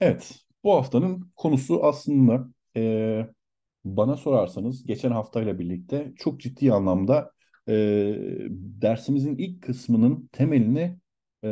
Evet, bu haftanın konusu aslında e, bana sorarsanız geçen haftayla birlikte çok ciddi anlamda e, dersimizin ilk kısmının temelini e,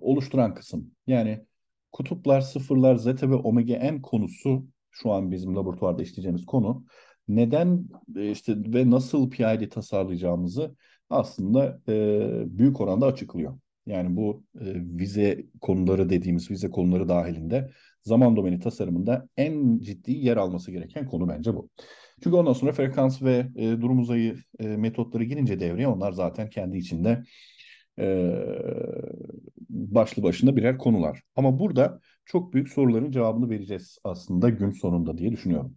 oluşturan kısım. Yani kutuplar, sıfırlar, zeta ve omega n konusu şu an bizim laboratuvarda işleyeceğimiz konu. Neden işte ve nasıl PID tasarlayacağımızı aslında e, büyük oranda açıklıyor. Yani bu e, vize konuları dediğimiz vize konuları dahilinde zaman domeni tasarımında en ciddi yer alması gereken konu bence bu. Çünkü ondan sonra frekans ve e, durum uzayı e, metotları girince devreye onlar zaten kendi içinde e, başlı başına birer konular. Ama burada çok büyük soruların cevabını vereceğiz aslında gün sonunda diye düşünüyorum.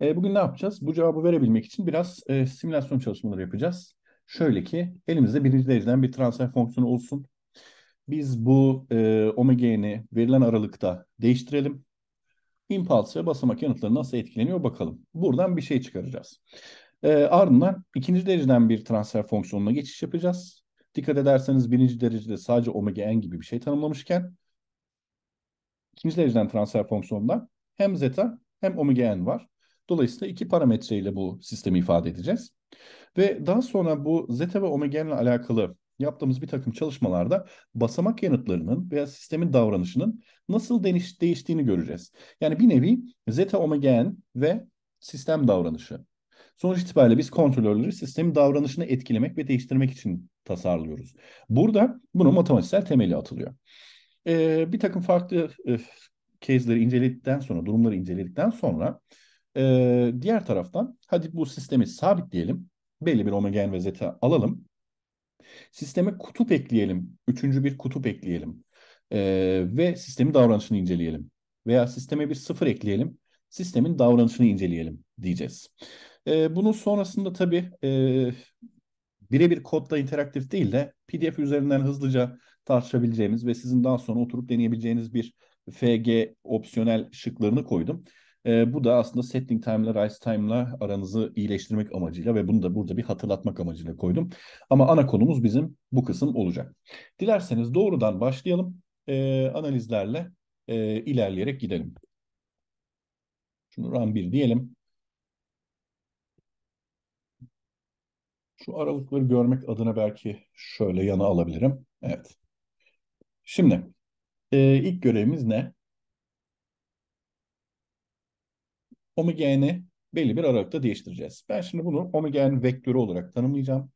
E, bugün ne yapacağız? Bu cevabı verebilmek için biraz e, simülasyon çalışmaları yapacağız. Şöyle ki elimizde birinci dereceden bir transfer fonksiyonu olsun. Biz bu e, omega'ni verilen aralıkta değiştirelim. Impuls ve basamak yanıtları nasıl etkileniyor bakalım. Buradan bir şey çıkaracağız. E, ardından ikinci dereceden bir transfer fonksiyonuna geçiş yapacağız. Dikkat ederseniz birinci derecede sadece omega n gibi bir şey tanımlamışken ikinci dereceden transfer fonksiyonundan hem zeta hem omega n var. Dolayısıyla iki parametreyle bu sistemi ifade edeceğiz. Ve daha sonra bu zeta ve omega ile alakalı yaptığımız bir takım çalışmalarda basamak yanıtlarının veya sistemin davranışının nasıl değiş değiştiğini göreceğiz. Yani bir nevi zeta omega ve sistem davranışı. Sonuç itibariyle biz kontrolörleri sistemin davranışını etkilemek ve değiştirmek için tasarlıyoruz. Burada bunun matematiksel temeli atılıyor. Ee, bir takım farklı e, case'leri inceledikten sonra, durumları inceledikten sonra ee, diğer taraftan hadi bu sistemi sabitleyelim. Belli bir omega n ve zeta alalım. Sisteme kutup ekleyelim. Üçüncü bir kutup ekleyelim. Ee, ve sistemin davranışını inceleyelim. Veya sisteme bir sıfır ekleyelim. Sistemin davranışını inceleyelim diyeceğiz. Ee, bunun sonrasında tabii e, birebir kodla interaktif değil de PDF üzerinden hızlıca tartışabileceğimiz ve sizin daha sonra oturup deneyebileceğiniz bir FG opsiyonel şıklarını koydum. E, bu da aslında settling time ile rise time ile aranızı iyileştirmek amacıyla ve bunu da burada bir hatırlatmak amacıyla koydum. Ama ana konumuz bizim bu kısım olacak. Dilerseniz doğrudan başlayalım. E, analizlerle e, ilerleyerek gidelim. Şunu run 1 diyelim. Şu aralıkları görmek adına belki şöyle yana alabilirim. Evet. Şimdi e, ilk görevimiz ne? omega n'e belli bir aralıkta değiştireceğiz. Ben şimdi bunu omega n vektörü olarak tanımlayacağım.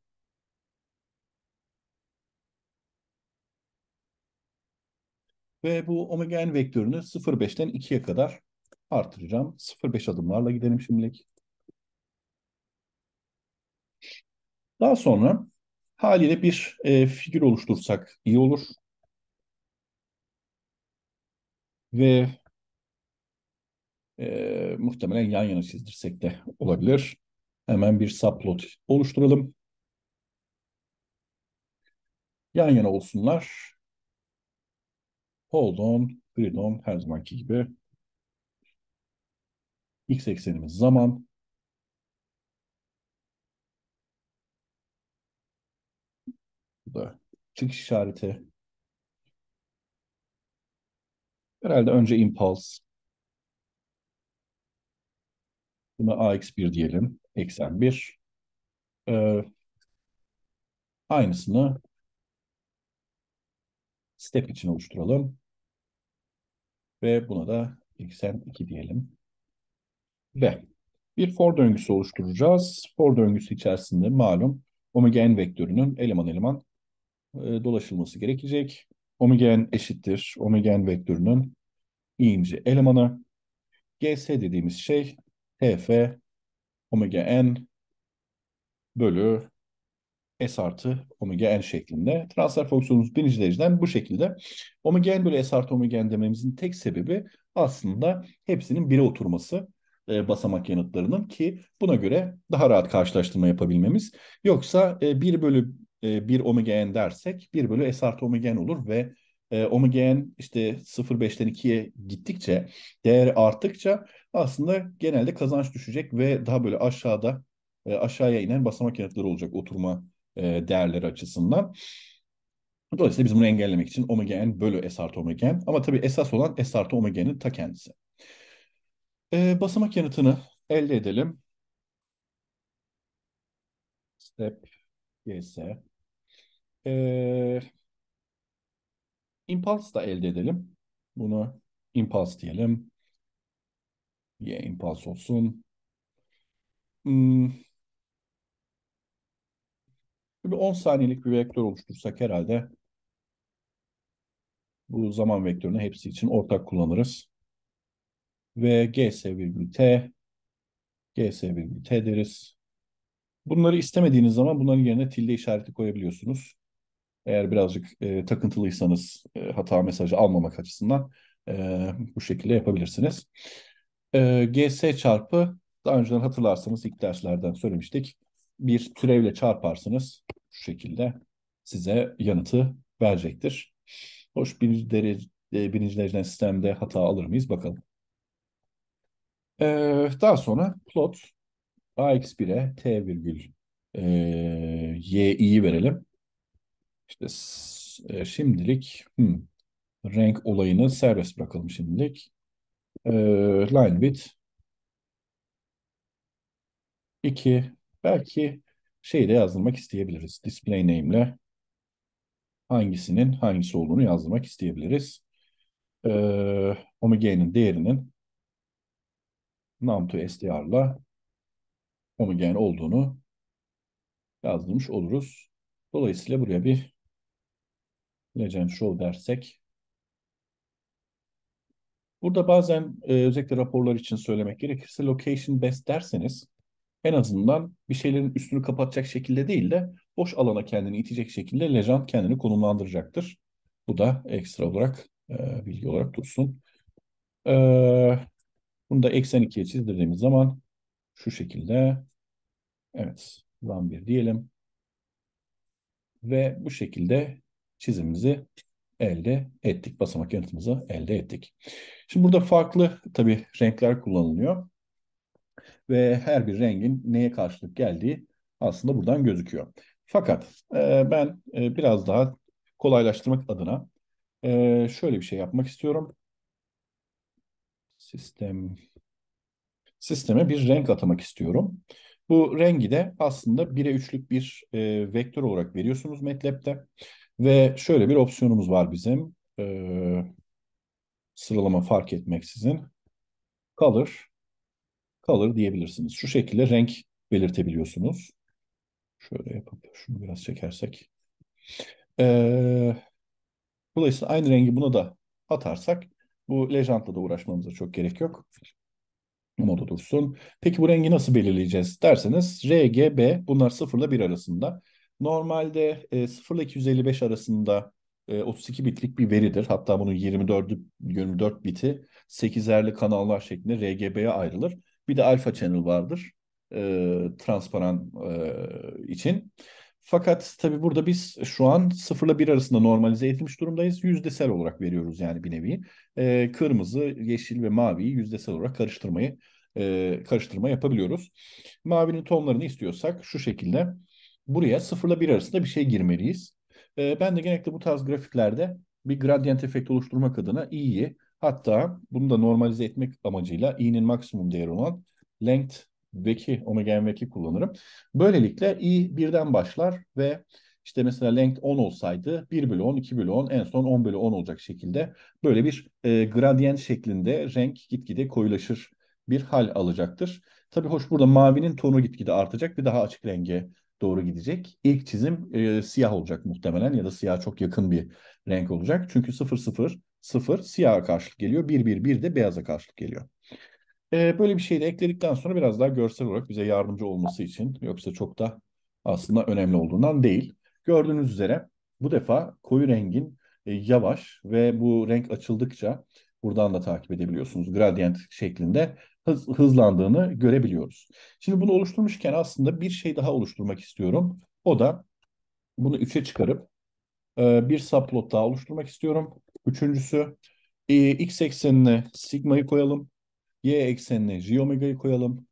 Ve bu omega n vektörünü 0.5'ten 2'ye kadar artıracağım. 0.5 adımlarla gidelim şimdilik. Daha sonra haliyle bir e, figür oluştursak iyi olur. Ve e, muhtemelen yan yana çizdirsek de olabilir. Hemen bir subplot oluşturalım. Yan yana olsunlar. Hold on, grid on her zamanki gibi. X eksenimiz zaman. Bu da çıkış işareti. Herhalde önce impulse Buna AX1 diyelim. Eksen 1. Ee, aynısını step için oluşturalım. Ve buna da eksen 2 diyelim. Ve bir for döngüsü oluşturacağız. For döngüsü içerisinde malum omega n vektörünün eleman eleman e, dolaşılması gerekecek. Omega n eşittir omega n vektörünün i ince elemanı. GS dediğimiz şey TF omega n bölü S artı omega n şeklinde. Transfer fonksiyonumuz birinci dereceden bu şekilde. Omega n bölü S artı omega n dememizin tek sebebi aslında hepsinin bire oturması e, basamak yanıtlarının ki buna göre daha rahat karşılaştırma yapabilmemiz. Yoksa e, 1 bölü e, 1 omega n dersek 1 bölü S artı omega n olur ve e, ee, omigen işte 0.5'ten 2'ye gittikçe değeri arttıkça aslında genelde kazanç düşecek ve daha böyle aşağıda e, aşağıya inen basamak yanıtları olacak oturma e, değerleri açısından. Dolayısıyla biz bunu engellemek için omega n bölü s artı omega Ama tabii esas olan s artı omega ta kendisi. E, basamak yanıtını elde edelim. Step gs. E, Impuls da elde edelim. Bunu impuls diyelim. Y yeah, olsun. Hmm. Bir 10 saniyelik bir vektör oluştursak herhalde bu zaman vektörünü hepsi için ortak kullanırız. Ve gs virgül t gs virgül t deriz. Bunları istemediğiniz zaman bunların yerine tilde işareti koyabiliyorsunuz. Eğer birazcık e, takıntılıysanız e, hata mesajı almamak açısından e, bu şekilde yapabilirsiniz. E, GS çarpı daha önceden hatırlarsanız ilk derslerden söylemiştik. Bir türevle çarparsınız. Şu şekilde size yanıtı verecektir. Hoş birinci, derece, birinci dereceden sistemde hata alır mıyız bakalım. Ee, daha sonra plot ax1'e t virgül e, y'yi verelim. İşte e, şimdilik hmm, renk olayını serbest bırakalım şimdilik. E, line bit 2 belki şey de yazdırmak isteyebiliriz. Display name ile hangisinin hangisi olduğunu yazdırmak isteyebiliriz. Ee, Omega'nın değerinin num2 str'la omega'n olduğunu yazdırmış oluruz. Dolayısıyla buraya bir Legend Show dersek. Burada bazen e, özellikle raporlar için söylemek gerekirse location best derseniz en azından bir şeylerin üstünü kapatacak şekilde değil de boş alana kendini itecek şekilde Legend kendini konumlandıracaktır. Bu da ekstra olarak e, bilgi olarak dursun. E, bunu da eksen 2'ye çizdirdiğimiz zaman şu şekilde evet run 1 diyelim. Ve bu şekilde çizimimizi elde ettik. Basamak yanıtımızı elde ettik. Şimdi burada farklı tabii renkler kullanılıyor. Ve her bir rengin neye karşılık geldiği aslında buradan gözüküyor. Fakat e, ben e, biraz daha kolaylaştırmak adına e, şöyle bir şey yapmak istiyorum. Sistem sisteme bir renk atamak istiyorum. Bu rengi de aslında 1'e 3'lük bir e, vektör olarak veriyorsunuz MATLAB'de. Ve şöyle bir opsiyonumuz var bizim. Ee, sıralama fark etmeksizin. Color, color diyebilirsiniz. Şu şekilde renk belirtebiliyorsunuz. Şöyle yapıp şunu biraz çekersek. Ee, dolayısıyla aynı rengi buna da atarsak bu lejantla da uğraşmamıza çok gerek yok. Moda dursun. Peki bu rengi nasıl belirleyeceğiz derseniz RGB bunlar sıfırla bir arasında. Normalde e, 0 ile 255 arasında e, 32 bitlik bir veridir. Hatta bunun 24 24 biti 8'erli kanallar şeklinde RGB'ye ayrılır. Bir de alfa channel vardır e, transparan e, için. Fakat tabii burada biz şu an 0 ile 1 arasında normalize edilmiş durumdayız. Yüzdesel olarak veriyoruz yani bir nevi. E, kırmızı, yeşil ve maviyi yüzdesel olarak karıştırmayı e, karıştırma yapabiliyoruz. Mavinin tonlarını istiyorsak şu şekilde buraya 0 ile 1 arasında bir şey girmeliyiz. E, ben de genellikle bu tarz grafiklerde bir gradient efekti oluşturmak adına i'yi hatta bunu da normalize etmek amacıyla i'nin maksimum değeri olan length veki, omega n veki kullanırım. Böylelikle i birden başlar ve işte mesela length 10 olsaydı 1 bölü 10, 2 bölü 10, en son 10 bölü 10 olacak şekilde böyle bir e, gradient şeklinde renk gitgide koyulaşır bir hal alacaktır. Tabii hoş burada mavinin tonu gitgide artacak bir daha açık renge doğru gidecek. İlk çizim e, siyah olacak muhtemelen ya da siyah çok yakın bir renk olacak. Çünkü 0 0 0 siyaha karşılık geliyor. 1 1 1 de beyaza karşılık geliyor. E, böyle bir şey de ekledikten sonra biraz daha görsel olarak bize yardımcı olması için yoksa çok da aslında önemli olduğundan değil. Gördüğünüz üzere bu defa koyu rengin e, yavaş ve bu renk açıldıkça buradan da takip edebiliyorsunuz. Gradient şeklinde hız, hızlandığını görebiliyoruz. Şimdi bunu oluşturmuşken aslında bir şey daha oluşturmak istiyorum. O da bunu 3'e çıkarıp e, bir subplot daha oluşturmak istiyorum. Üçüncüsü e, x eksenine sigma'yı koyalım. Y eksenine j omega'yı koyalım.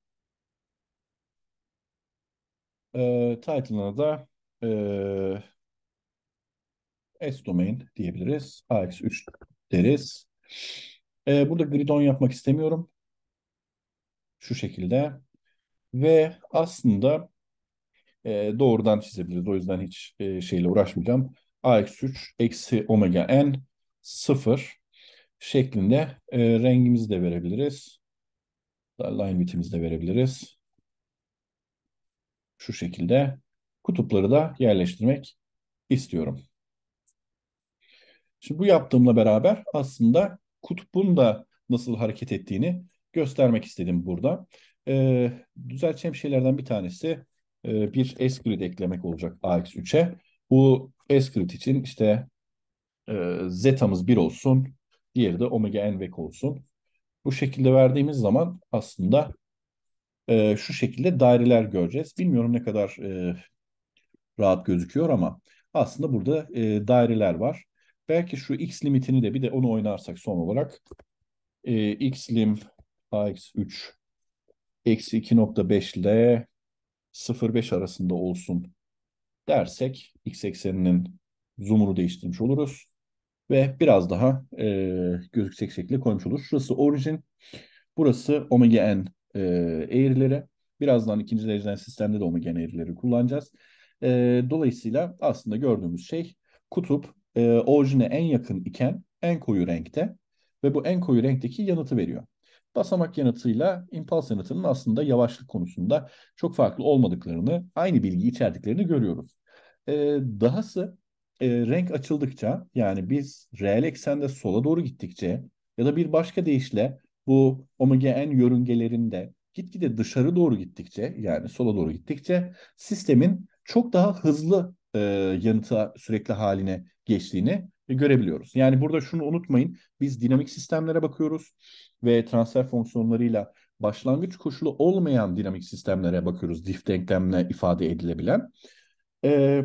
E, title'ına da e, S domain diyebiliriz. AX3 deriz. E, burada gridon yapmak istemiyorum şu şekilde ve aslında e, doğrudan çizebiliriz. O yüzden hiç e, şeyle uğraşmayacağım. A AX3 eksi omega n 0 şeklinde e, rengimizi de verebiliriz. Line bitimizi de verebiliriz. Şu şekilde kutupları da yerleştirmek istiyorum. Şimdi bu yaptığımla beraber aslında kutbun da nasıl hareket ettiğini göstermek istedim burada. E, düzelteceğim şeylerden bir tanesi e, bir S-grid eklemek olacak AX3'e. Bu S-grid için işte e, zeta'mız 1 olsun, diğeri de omega n vek olsun. Bu şekilde verdiğimiz zaman aslında e, şu şekilde daireler göreceğiz. Bilmiyorum ne kadar e, rahat gözüküyor ama aslında burada e, daireler var. Belki şu x limitini de bir de onu oynarsak son olarak e, x lim AX3 eksi 2.5 ile 0.5 arasında olsun dersek x ekseninin zoom'unu değiştirmiş oluruz. Ve biraz daha e, gözüksek şekli koymuş olur. Şurası orijin. Burası omega n e, eğrileri. Birazdan ikinci dereceden sistemde de omega n eğrileri kullanacağız. E, dolayısıyla aslında gördüğümüz şey kutup e, orijine en yakın iken en koyu renkte ve bu en koyu renkteki yanıtı veriyor basamak yanıtıyla impuls yanıtının aslında yavaşlık konusunda çok farklı olmadıklarını, aynı bilgi içerdiklerini görüyoruz. E, dahası e, renk açıldıkça yani biz reel eksende sola doğru gittikçe ya da bir başka deyişle bu omega n yörüngelerinde gitgide dışarı doğru gittikçe yani sola doğru gittikçe sistemin çok daha hızlı e, yanıta sürekli haline geçtiğini görebiliyoruz. Yani burada şunu unutmayın biz dinamik sistemlere bakıyoruz ve transfer fonksiyonlarıyla başlangıç koşulu olmayan dinamik sistemlere bakıyoruz. Dif denklemle ifade edilebilen. E,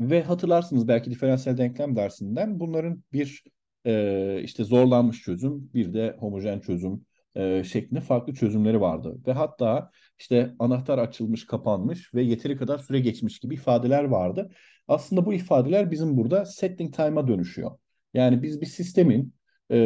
ve hatırlarsınız belki diferansiyel denklem dersinden bunların bir e, işte zorlanmış çözüm bir de homojen çözüm e, şeklinde farklı çözümleri vardı. Ve hatta işte anahtar açılmış, kapanmış ve yeteri kadar süre geçmiş gibi ifadeler vardı. Aslında bu ifadeler bizim burada settling time'a dönüşüyor. Yani biz bir sistemin e,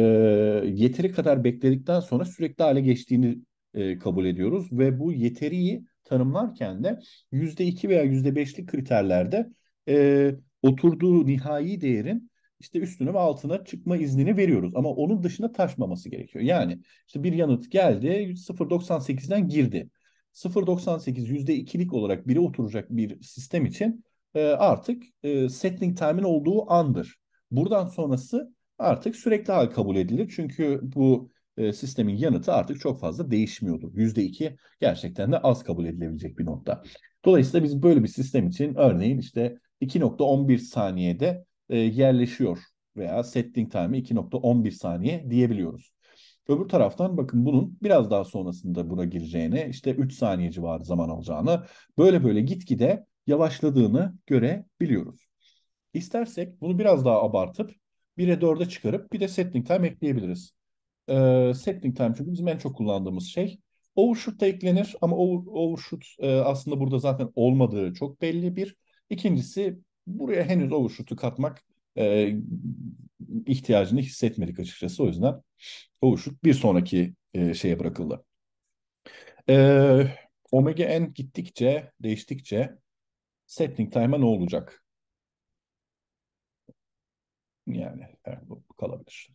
yeteri kadar bekledikten sonra sürekli hale geçtiğini e, kabul ediyoruz ve bu yeteriyi tanımlarken de yüzde iki veya yüzde beşlik kriterlerde e, oturduğu nihai değerin işte üstüne ve altına çıkma iznini veriyoruz. Ama onun dışında taşmaması gerekiyor. Yani işte bir yanıt geldi 0.98'den girdi. 0.98 yüzde ikilik olarak biri oturacak bir sistem için e, artık e, settling time'in olduğu andır. Buradan sonrası artık sürekli hal kabul edilir. Çünkü bu e, sistemin yanıtı artık çok fazla değişmiyordur. %2 gerçekten de az kabul edilebilecek bir nokta. Dolayısıyla biz böyle bir sistem için örneğin işte 2.11 saniyede e, yerleşiyor veya setting time'ı 2.11 saniye diyebiliyoruz. Öbür taraftan bakın bunun biraz daha sonrasında buna gireceğini, işte 3 saniye civarı zaman alacağını böyle böyle gitgide yavaşladığını görebiliyoruz. İstersek bunu biraz daha abartıp 1'e 4'e çıkarıp bir de settling time ekleyebiliriz. E, settling time çünkü bizim en çok kullandığımız şey. Overshoot da eklenir ama over, overshoot e, aslında burada zaten olmadığı çok belli bir. İkincisi buraya henüz overshoot'u katmak e, ihtiyacını hissetmedik açıkçası. O yüzden overshoot bir sonraki e, şeye bırakıldı. E, Omega N gittikçe, değiştikçe setting time'a ne olacak? Yani bu kalabilir.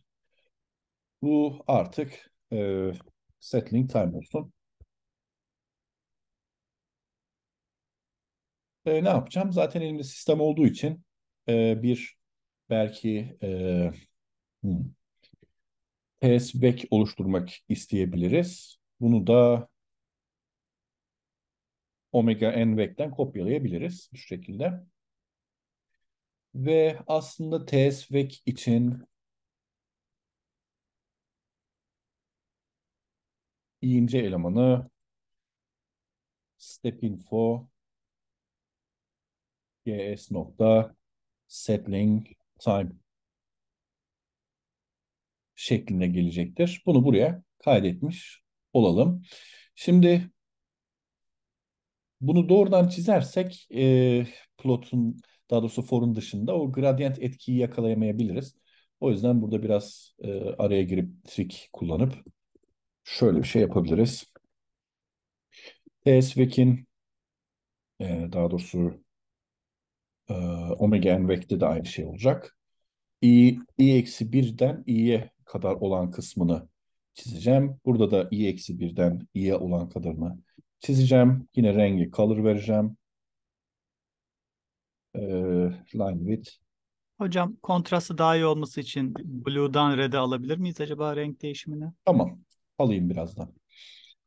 Bu artık e, settling time olsun. E, ne yapacağım? Zaten elimde sistem olduğu için e, bir belki e, hmm, TSVEC oluşturmak isteyebiliriz. Bunu da omega n vekten kopyalayabiliriz Bu şekilde. Ve aslında teessüfek için ince elemanı step info gs nokta settling time şeklinde gelecektir. Bunu buraya kaydetmiş olalım. Şimdi bunu doğrudan çizersek e, plotun daha doğrusu forun dışında o gradient etkiyi yakalayamayabiliriz. O yüzden burada biraz e, araya girip trik kullanıp şöyle bir şey yapabiliriz. TSVEC'in e, daha doğrusu e, omega n de aynı şey olacak. i eksi 1'den i'ye kadar olan kısmını çizeceğim. Burada da i eksi 1'den i'ye olan kadarını çizeceğim. Yine rengi color vereceğim e, ee, line with. Hocam kontrastı daha iyi olması için blue'dan red'e alabilir miyiz acaba renk değişimini? Tamam. Alayım birazdan.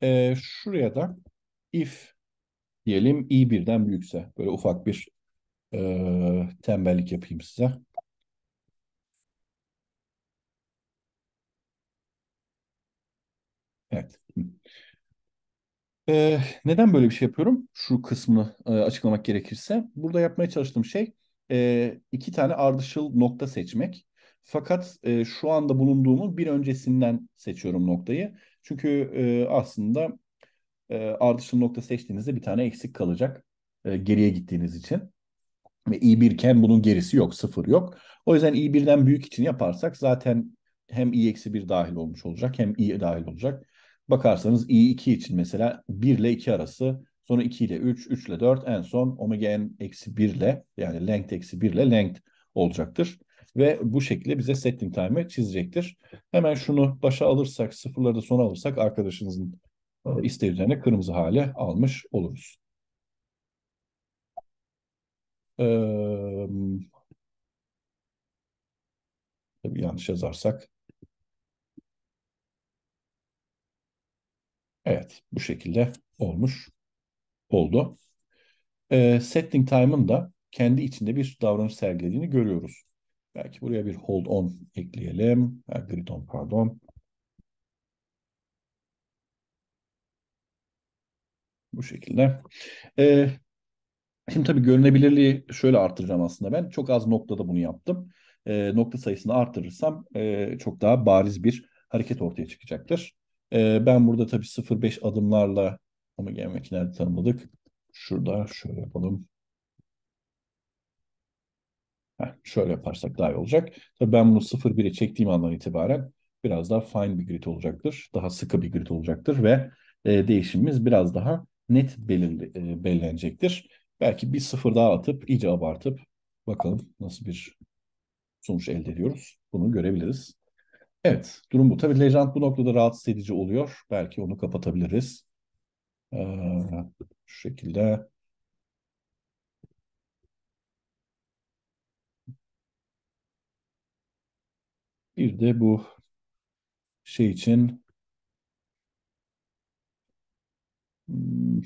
E, şuraya da if diyelim i birden büyükse böyle ufak bir e, tembellik yapayım size. Evet. Ee, neden böyle bir şey yapıyorum? Şu kısmını e, açıklamak gerekirse. Burada yapmaya çalıştığım şey e, iki tane ardışıl nokta seçmek. Fakat e, şu anda bulunduğumun bir öncesinden seçiyorum noktayı. Çünkü e, aslında e, ardışıl nokta seçtiğinizde bir tane eksik kalacak e, geriye gittiğiniz için. Ve i1 iken bunun gerisi yok, sıfır yok. O yüzden i1'den büyük için yaparsak zaten hem i-1 dahil olmuş olacak hem i dahil olacak. Bakarsanız i2 için mesela 1 ile 2 arası, sonra 2 ile 3, 3 ile 4, en son omega n eksi 1 ile yani length eksi 1 ile length olacaktır. Ve bu şekilde bize setting time'ı çizecektir. Hemen şunu başa alırsak, sıfırları da sona alırsak arkadaşınızın e, isteği üzerine kırmızı hale almış oluruz. Ee, tabii yanlış yazarsak Evet bu şekilde olmuş oldu. E, ee, settling time'ın da kendi içinde bir davranış sergilediğini görüyoruz. Belki buraya bir hold on ekleyelim. Ha, grid on pardon. Bu şekilde. E, şimdi tabii görünebilirliği şöyle artıracağım aslında ben. Çok az noktada bunu yaptım. E, nokta sayısını artırırsam e, çok daha bariz bir hareket ortaya çıkacaktır. Ee, ben burada tabii 0.5 adımlarla ama gelmekiler tanımladık. Şurada şöyle yapalım. Heh, şöyle yaparsak daha iyi olacak. Tabii ben bunu 0.1'e çektiğim andan itibaren biraz daha fine bir grid olacaktır. Daha sıkı bir grid olacaktır ve e, değişimimiz biraz daha net belirli, e, belirlenecektir. Belki bir sıfır daha atıp iyice abartıp bakalım nasıl bir sonuç elde ediyoruz. Bunu görebiliriz. Evet, durum bu. Tabii legend bu noktada rahatsız edici oluyor. Belki onu kapatabiliriz. Ee, şu şekilde. Bir de bu şey için hmm,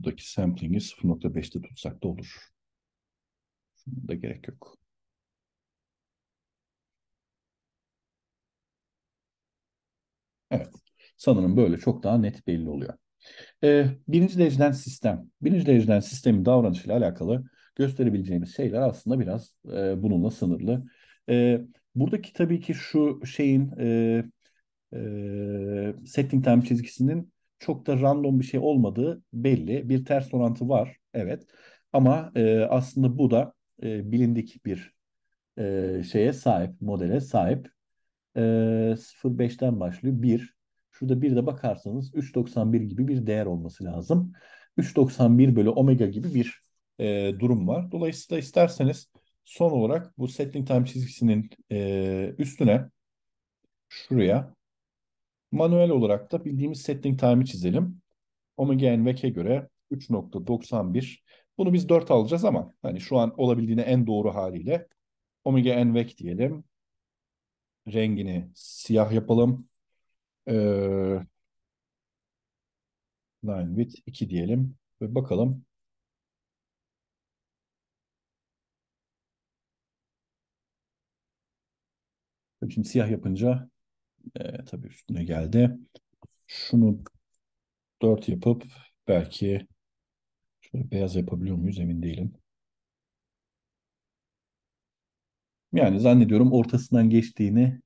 buradaki sampling'i 0.5'te tutsak da olur. Şunun da gerek yok. Evet. Sanırım böyle çok daha net belli oluyor. Ee, birinci dereceden sistem. Birinci dereceden sistemin davranışıyla alakalı gösterebileceğimiz şeyler aslında biraz e, bununla sınırlı. E, buradaki tabii ki şu şeyin e, e, setting time çizgisinin çok da random bir şey olmadığı belli. Bir ters orantı var evet ama e, aslında bu da e, bilindik bir e, şeye sahip, modele sahip. E, 0.5'ten başlıyor 1. Şurada bir de bakarsanız 3.91 gibi bir değer olması lazım. 3.91 bölü omega gibi bir e, durum var. Dolayısıyla isterseniz son olarak bu settling time çizgisinin e, üstüne şuraya Manuel olarak da bildiğimiz setting time'ı çizelim. Omega n ve k göre 3.91. Bunu biz 4 alacağız ama hani şu an olabildiğine en doğru haliyle omega n vek diyelim. Rengini siyah yapalım. Ee, line width 2 diyelim ve bakalım. Şimdi siyah yapınca e, tabii üstüne geldi. Şunu 4 yapıp belki şöyle beyaz yapabiliyor muyuz emin değilim. Yani zannediyorum ortasından geçtiğini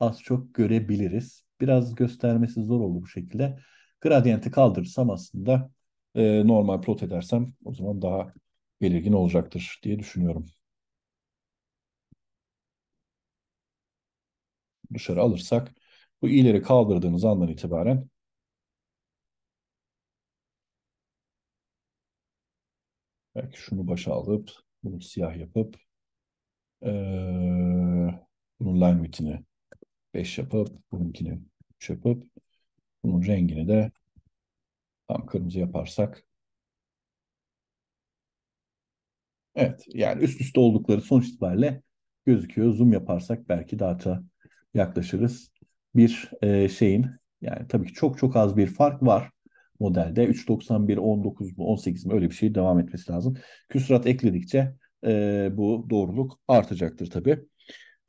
az çok görebiliriz. Biraz göstermesi zor oldu bu şekilde. Gradiyenti kaldırırsam aslında e, normal plot edersem o zaman daha belirgin olacaktır diye düşünüyorum. dışarı alırsak bu ileri kaldırdığınız andan itibaren belki şunu başa alıp bunu siyah yapıp ee, bunun line width'ini 5 yapıp bununkini 3 yapıp bunun rengini de tam kırmızı yaparsak Evet yani üst üste oldukları sonuç itibariyle gözüküyor. Zoom yaparsak belki daha da yaklaşırız. Bir e, şeyin yani tabii ki çok çok az bir fark var modelde. 3.91, 19 mu 18 mi öyle bir şey devam etmesi lazım. Küsurat ekledikçe e, bu doğruluk artacaktır tabii.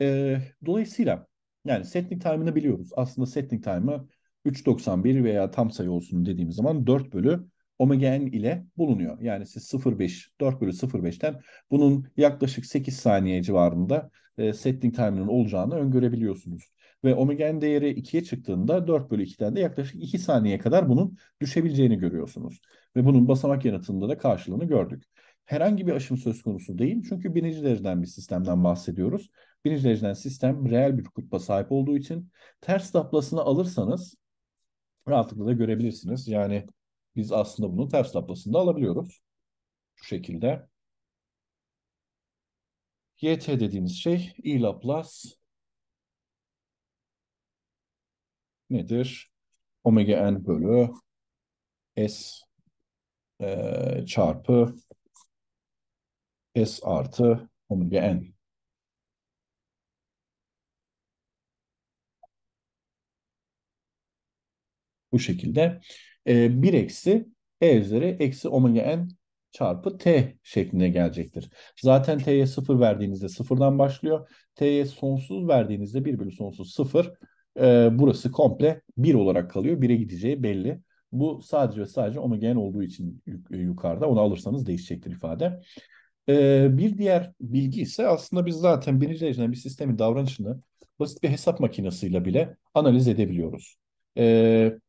E, dolayısıyla yani setting time'ını biliyoruz. Aslında setting time'ı 3.91 veya tam sayı olsun dediğimiz zaman 4 bölü omega n ile bulunuyor. Yani siz 0.5, 4 bölü 0.5'ten bunun yaklaşık 8 saniye civarında e, settling time'ının olacağını öngörebiliyorsunuz. Ve omega n değeri 2'ye çıktığında 4 bölü 2'den de yaklaşık 2 saniye kadar bunun düşebileceğini görüyorsunuz. Ve bunun basamak yanıtında da karşılığını gördük. Herhangi bir aşım söz konusu değil çünkü birinci dereceden bir sistemden bahsediyoruz. Birinci dereceden sistem reel bir kutba sahip olduğu için ters taplasını alırsanız rahatlıkla da görebilirsiniz. Yani biz aslında bunu ters laplasında alabiliyoruz. Şu şekilde. YT dediğimiz şey i Laplace nedir? Omega n bölü s e, çarpı s artı omega n. Bu şekilde e, 1 eksi e üzeri eksi omega n çarpı t şeklinde gelecektir. Zaten t'ye 0 verdiğinizde sıfırdan başlıyor. t'ye sonsuz verdiğinizde 1 bölü sonsuz 0 e, burası komple 1 olarak kalıyor. 1'e gideceği belli. Bu sadece ve sadece omega n olduğu için e, yukarıda. Onu alırsanız değişecektir ifade. E, bir diğer bilgi ise aslında biz zaten birinci dereceden bir sistemin davranışını basit bir hesap makinesiyle bile analiz edebiliyoruz. E,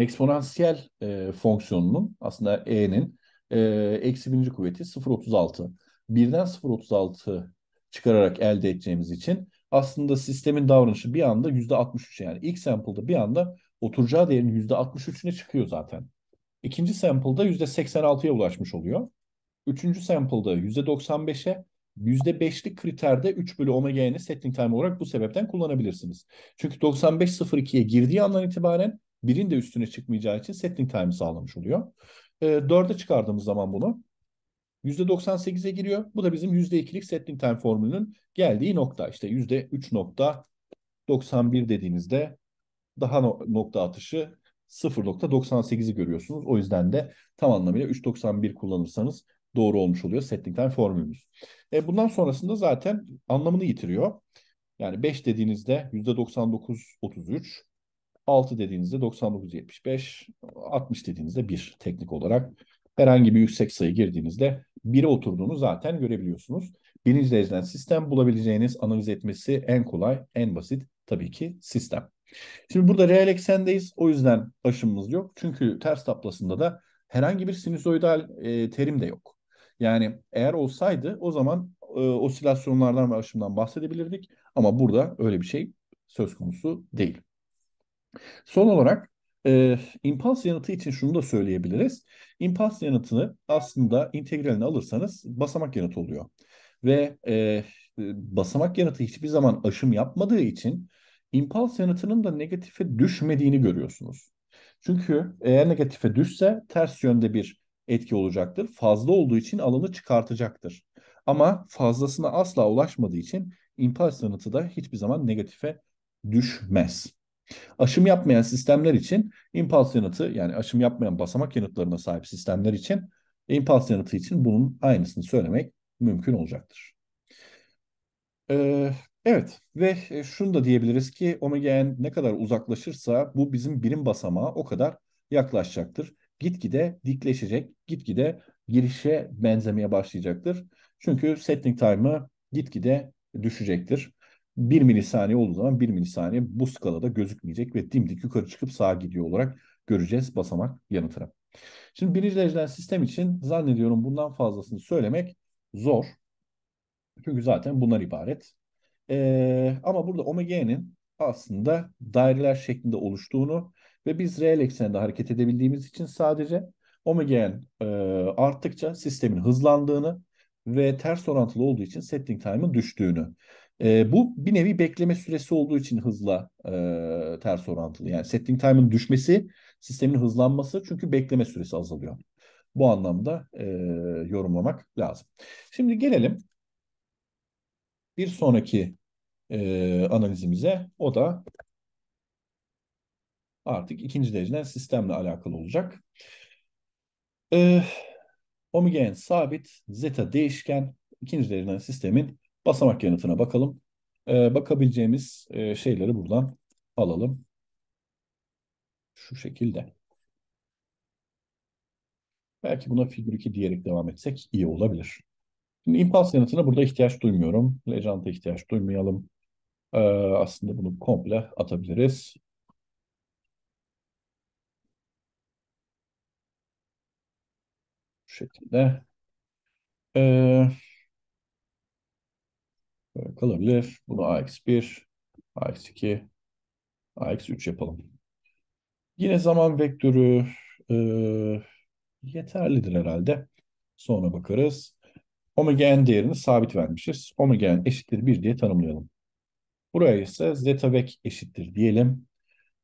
eksponansiyel e, fonksiyonunun aslında e'nin e, eksi birinci kuvveti 0.36. Birden 0.36 çıkararak elde edeceğimiz için aslında sistemin davranışı bir anda %63 yani ilk sample'da bir anda oturacağı değerin %63'üne çıkıyor zaten. İkinci sample'da %86'ya ulaşmış oluyor. Üçüncü sample'da %95'e, %5'lik kriterde 3 bölü omega'ni setting time olarak bu sebepten kullanabilirsiniz. Çünkü 95.02'ye girdiği andan itibaren birin de üstüne çıkmayacağı için settling time sağlamış oluyor. E, çıkardığımız zaman bunu %98'e giriyor. Bu da bizim %2'lik settling time formülünün geldiği nokta. İşte %3.91 dediğinizde daha no nokta atışı 0.98'i görüyorsunuz. O yüzden de tam anlamıyla 3.91 kullanırsanız doğru olmuş oluyor settling time formülümüz. E, bundan sonrasında zaten anlamını yitiriyor. Yani 5 dediğinizde %99.33, 6 dediğinizde 99, 75, 60 dediğinizde 1 teknik olarak. Herhangi bir yüksek sayı girdiğinizde 1'e oturduğunu zaten görebiliyorsunuz. Birinci dereceden sistem bulabileceğiniz analiz etmesi en kolay, en basit tabii ki sistem. Şimdi burada reel eksendeyiz. O yüzden aşımımız yok. Çünkü ters taplasında da herhangi bir sinüsoidal e, terim de yok. Yani eğer olsaydı o zaman e, osilasyonlardan ve aşımdan bahsedebilirdik. Ama burada öyle bir şey söz konusu değil. Son olarak e, impuls yanıtı için şunu da söyleyebiliriz. İmpuls yanıtını aslında integralini alırsanız basamak yanıtı oluyor. Ve e, basamak yanıtı hiçbir zaman aşım yapmadığı için impuls yanıtının da negatife düşmediğini görüyorsunuz. Çünkü eğer negatife düşse ters yönde bir etki olacaktır. Fazla olduğu için alanı çıkartacaktır. Ama fazlasına asla ulaşmadığı için impuls yanıtı da hiçbir zaman negatife düşmez. Aşım yapmayan sistemler için impuls yanıtı yani aşım yapmayan basamak yanıtlarına sahip sistemler için impuls yanıtı için bunun aynısını söylemek mümkün olacaktır. Ee, evet ve e, şunu da diyebiliriz ki omega n ne kadar uzaklaşırsa bu bizim birim basamağı o kadar yaklaşacaktır. Gitgide dikleşecek, gitgide girişe benzemeye başlayacaktır. Çünkü settling time'ı gitgide düşecektir. 1 milisaniye olduğu zaman 1 milisaniye bu skalada gözükmeyecek ve dimdik yukarı çıkıp sağa gidiyor olarak göreceğiz basamak yanıtını. Şimdi birinci dereceden sistem için zannediyorum bundan fazlasını söylemek zor. Çünkü zaten bunlar ibaret. Ee, ama burada omega'nın aslında daireler şeklinde oluştuğunu ve biz reel ekseninde hareket edebildiğimiz için sadece omega'nın e, arttıkça sistemin hızlandığını ve ters orantılı olduğu için setting time'ın düştüğünü e, bu bir nevi bekleme süresi olduğu için hızla e, ters orantılı. Yani setting time'ın düşmesi sistemin hızlanması çünkü bekleme süresi azalıyor. Bu anlamda e, yorumlamak lazım. Şimdi gelelim bir sonraki e, analizimize. O da artık ikinci dereceden sistemle alakalı olacak. E, omega n sabit, zeta değişken ikinci dereceden sistemin Basamak yanıtına bakalım. E, bakabileceğimiz e, şeyleri buradan alalım. Şu şekilde. Belki buna figür 2 diyerek devam etsek iyi olabilir. Şimdi impuls yanıtına burada ihtiyaç duymuyorum. Lejanta ihtiyaç duymayalım. Ee, aslında bunu komple atabiliriz. Şu şekilde. Ee, Böyle kalabilir. Bunu a-1, a-2, a-3 yapalım. Yine zaman vektörü e, yeterlidir herhalde. Sonra bakarız. Omega n değerini sabit vermişiz. Omega n eşittir 1 diye tanımlayalım. Buraya ise zeta vek eşittir diyelim.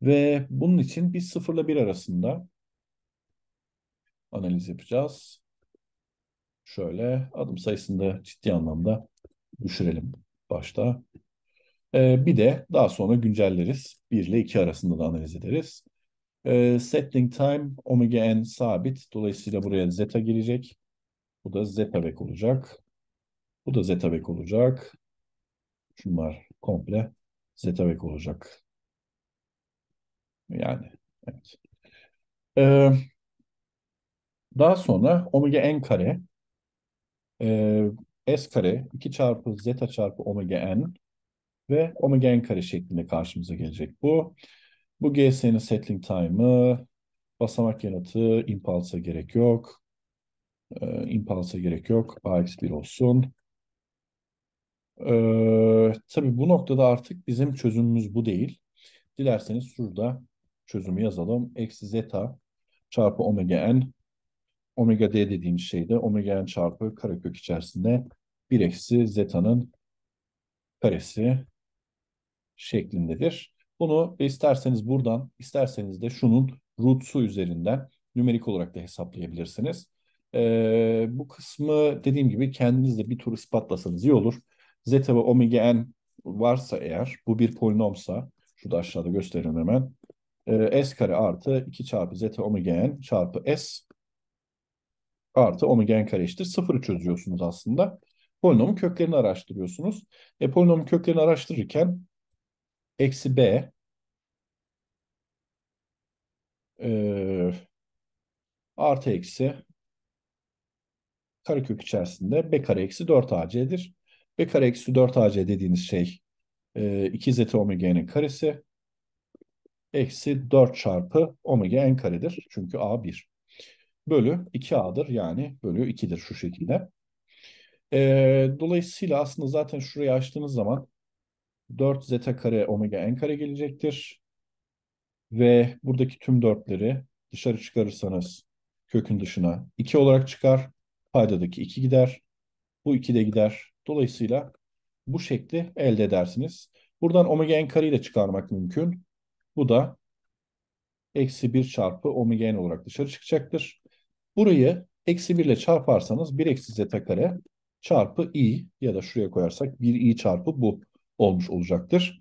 Ve bunun için bir 0 ile 1 arasında analiz yapacağız. Şöyle adım sayısında ciddi anlamda düşürelim başta. E, bir de daha sonra güncelleriz. 1 ile 2 arasında da analiz ederiz. E, settling time omega n sabit. Dolayısıyla buraya zeta girecek. Bu da zeta back olacak. Bu da zeta back olacak. Şunlar komple zeta back olacak. Yani evet. Ee, daha sonra omega n kare e, S kare 2 çarpı zeta çarpı omega n ve omega n kare şeklinde karşımıza gelecek bu. Bu GS'nin settling time'ı, basamak yanıtı, impulse'a gerek yok. Ee, impulse'a gerek yok. AX1 olsun. Ee, tabii bu noktada artık bizim çözümümüz bu değil. Dilerseniz şurada çözümü yazalım. Eksi zeta çarpı omega n. Omega d dediğimiz şeyde omega n çarpı karekök içerisinde 1 eksi zeta'nın karesi şeklindedir. Bunu isterseniz buradan, isterseniz de şunun rootsu üzerinden nümerik olarak da hesaplayabilirsiniz. Ee, bu kısmı dediğim gibi kendiniz de bir tur ispatlasanız iyi olur. Zeta ve omega n varsa eğer, bu bir polinomsa, şurada aşağıda gösterelim hemen. Ee, s kare artı 2 çarpı zeta omega n çarpı s artı omega n kare eşittir. Sıfırı çözüyorsunuz aslında polinomun köklerini araştırıyorsunuz. E, polinomun köklerini araştırırken eksi b e, artı eksi karekök içerisinde b kare eksi 4ac'dir. b kare eksi 4ac dediğiniz şey e, 2z omega'nın karesi eksi 4 çarpı omega n karedir. Çünkü a 1. Bölü 2a'dır yani bölü 2'dir şu şekilde. E, dolayısıyla aslında zaten şurayı açtığınız zaman 4 zeta kare omega n kare gelecektir. Ve buradaki tüm dörtleri dışarı çıkarırsanız kökün dışına 2 olarak çıkar. Paydadaki 2 gider. Bu 2 de gider. Dolayısıyla bu şekli elde edersiniz. Buradan omega n kareyi de çıkarmak mümkün. Bu da eksi 1 çarpı omega n olarak dışarı çıkacaktır. Burayı eksi 1 ile çarparsanız 1 eksi zeta kare çarpı i ya da şuraya koyarsak 1i çarpı bu olmuş olacaktır.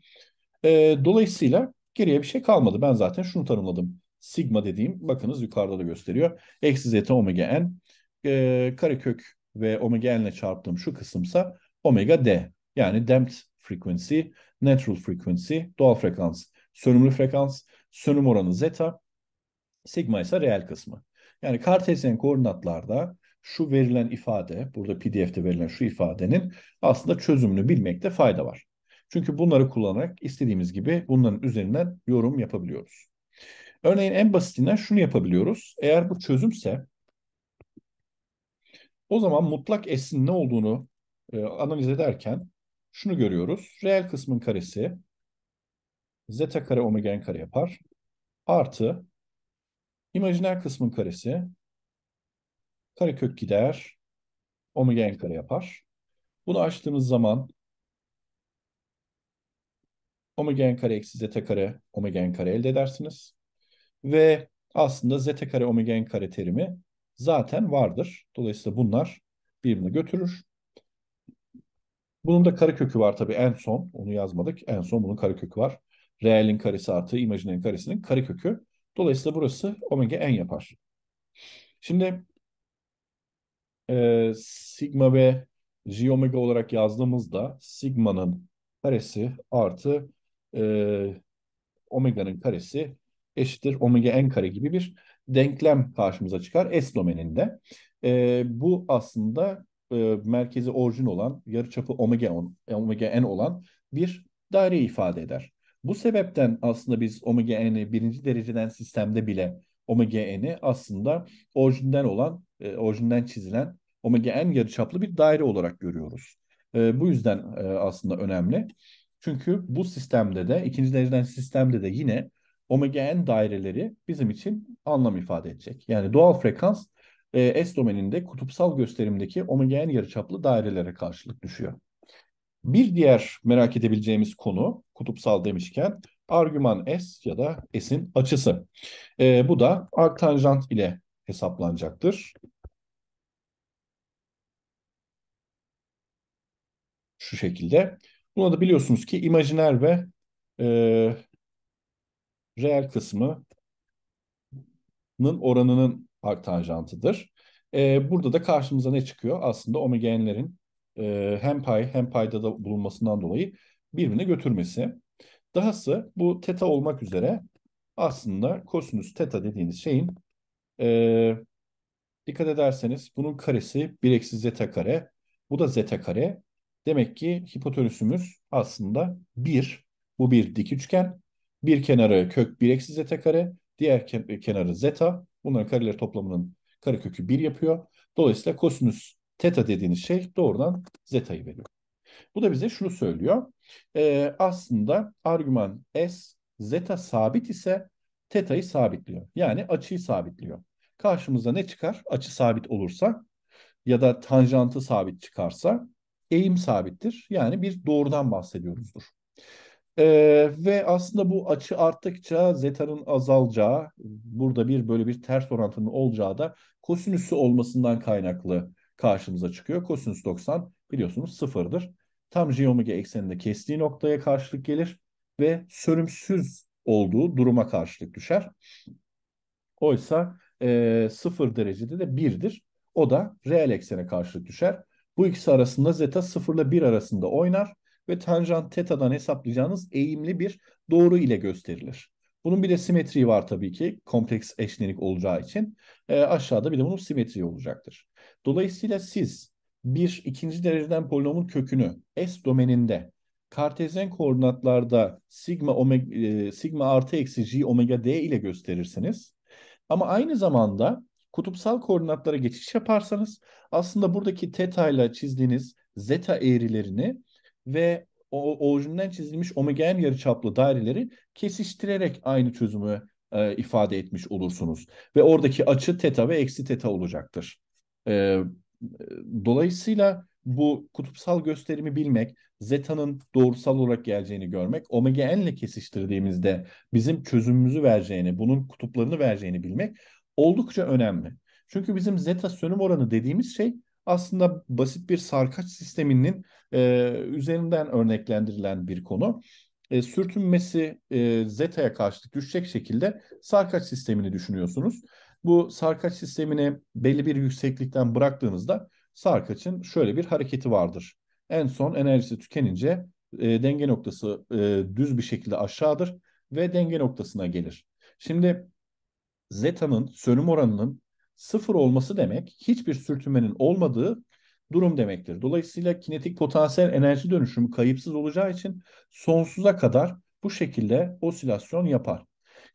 E, dolayısıyla geriye bir şey kalmadı. Ben zaten şunu tanımladım. Sigma dediğim bakınız yukarıda da gösteriyor. Eksi zeta omega n e, karekök ve omega n ile çarptığım şu kısımsa omega d. Yani damped frequency, natural frequency, doğal frekans, sönümlü frekans, sönüm oranı zeta, sigma ise reel kısmı. Yani kartezyen koordinatlarda şu verilen ifade, burada PDF'de verilen şu ifadenin aslında çözümünü bilmekte fayda var. Çünkü bunları kullanarak istediğimiz gibi bunların üzerinden yorum yapabiliyoruz. Örneğin en basitinden şunu yapabiliyoruz. Eğer bu çözümse o zaman mutlak s'in ne olduğunu e, analiz ederken şunu görüyoruz. Reel kısmın karesi zeta kare omega n kare yapar. Artı imajiner kısmın karesi Karekök gider. Omega en kare yapar. Bunu açtığımız zaman omega en kare eksi zeta kare omega en kare elde edersiniz. Ve aslında zeta kare omega en kare terimi zaten vardır. Dolayısıyla bunlar birbirine götürür. Bunun da kare kökü var tabii en son. Onu yazmadık. En son bunun kare kökü var. Reelin karesi artı imajinin karesinin kare kökü. Dolayısıyla burası omega en yapar. Şimdi e, sigma ve j omega olarak yazdığımızda sigma'nın karesi artı e, omega'nın karesi eşittir omega n kare gibi bir denklem karşımıza çıkar S domeninde. E, bu aslında e, merkezi orijin olan yarıçapı omega, on, e, omega n olan bir daire ifade eder. Bu sebepten aslında biz omega n'i birinci dereceden sistemde bile omega n'i aslında orijinden olan e, orijinden çizilen omega n yarıçaplı bir daire olarak görüyoruz. E, bu yüzden e, aslında önemli. Çünkü bu sistemde de ikinci dereceden sistemde de yine omega n daireleri bizim için anlam ifade edecek. Yani doğal frekans e, S domeninde kutupsal gösterimdeki omega n yarıçaplı dairelere karşılık düşüyor. Bir diğer merak edebileceğimiz konu kutupsal demişken argüman S ya da S'in açısı. E, bu da arc ile hesaplanacaktır. Şu şekilde. Buna da biliyorsunuz ki imajiner ve e, reel kısmının oranının tanjantıdır. E, burada da karşımıza ne çıkıyor? Aslında omegenlerin e, hem pay hem payda da bulunmasından dolayı birbirine götürmesi. Dahası bu teta olmak üzere aslında kosinüs teta dediğiniz şeyin e, dikkat ederseniz bunun karesi 1 eksi zeta kare. Bu da zeta kare. Demek ki hipotenüsümüz aslında 1. Bu bir dik üçgen. Bir kenarı kök 1 eksi zeta kare. Diğer ke kenarı zeta. Bunların kareleri toplamının karekökü 1 yapıyor. Dolayısıyla kosinüs teta dediğiniz şey doğrudan zeta'yı veriyor. Bu da bize şunu söylüyor. Ee, aslında argüman S zeta sabit ise Teta'yı sabitliyor. Yani açıyı sabitliyor. Karşımıza ne çıkar? Açı sabit olursa ya da tanjantı sabit çıkarsa eğim sabittir. Yani bir doğrudan bahsediyoruzdur. Ee, ve aslında bu açı arttıkça zeta'nın azalacağı, burada bir böyle bir ters orantının olacağı da kosinüsü olmasından kaynaklı karşımıza çıkıyor. Kosinüs 90 biliyorsunuz sıfırdır. Tam jeomega ekseninde kestiği noktaya karşılık gelir ve sönümsüz olduğu duruma karşılık düşer. Oysa e, 0 derecede de birdir. O da reel eksene karşılık düşer. Bu ikisi arasında zeta sıfırla bir arasında oynar ve tanjant teta'dan hesaplayacağınız eğimli bir doğru ile gösterilir. Bunun bir de simetri var tabii ki kompleks eşlenik olacağı için. E, aşağıda bir de bunun simetri olacaktır. Dolayısıyla siz bir ikinci dereceden polinomun kökünü S domeninde kartezyen koordinatlarda sigma, omega, e, sigma artı eksi j omega d ile gösterirsiniz. Ama aynı zamanda kutupsal koordinatlara geçiş yaparsanız aslında buradaki teta ile çizdiğiniz zeta eğrilerini ve o, orijinden çizilmiş omega n yarıçaplı daireleri kesiştirerek aynı çözümü e, ifade etmiş olursunuz. Ve oradaki açı teta ve eksi teta olacaktır. E, e dolayısıyla bu kutupsal gösterimi bilmek, zeta'nın doğrusal olarak geleceğini görmek, omega n ile kesiştirdiğimizde bizim çözümümüzü vereceğini, bunun kutuplarını vereceğini bilmek oldukça önemli. Çünkü bizim zeta sönüm oranı dediğimiz şey aslında basit bir sarkaç sisteminin e, üzerinden örneklendirilen bir konu. E, sürtünmesi e, zeta'ya karşılık düşecek şekilde sarkaç sistemini düşünüyorsunuz. Bu sarkaç sistemini belli bir yükseklikten bıraktığınızda sarkaçın şöyle bir hareketi vardır. En son enerjisi tükenince e, denge noktası e, düz bir şekilde aşağıdır ve denge noktasına gelir. Şimdi zeta'nın sönüm oranının sıfır olması demek hiçbir sürtünmenin olmadığı durum demektir. Dolayısıyla kinetik potansiyel enerji dönüşümü kayıpsız olacağı için sonsuza kadar bu şekilde osilasyon yapar.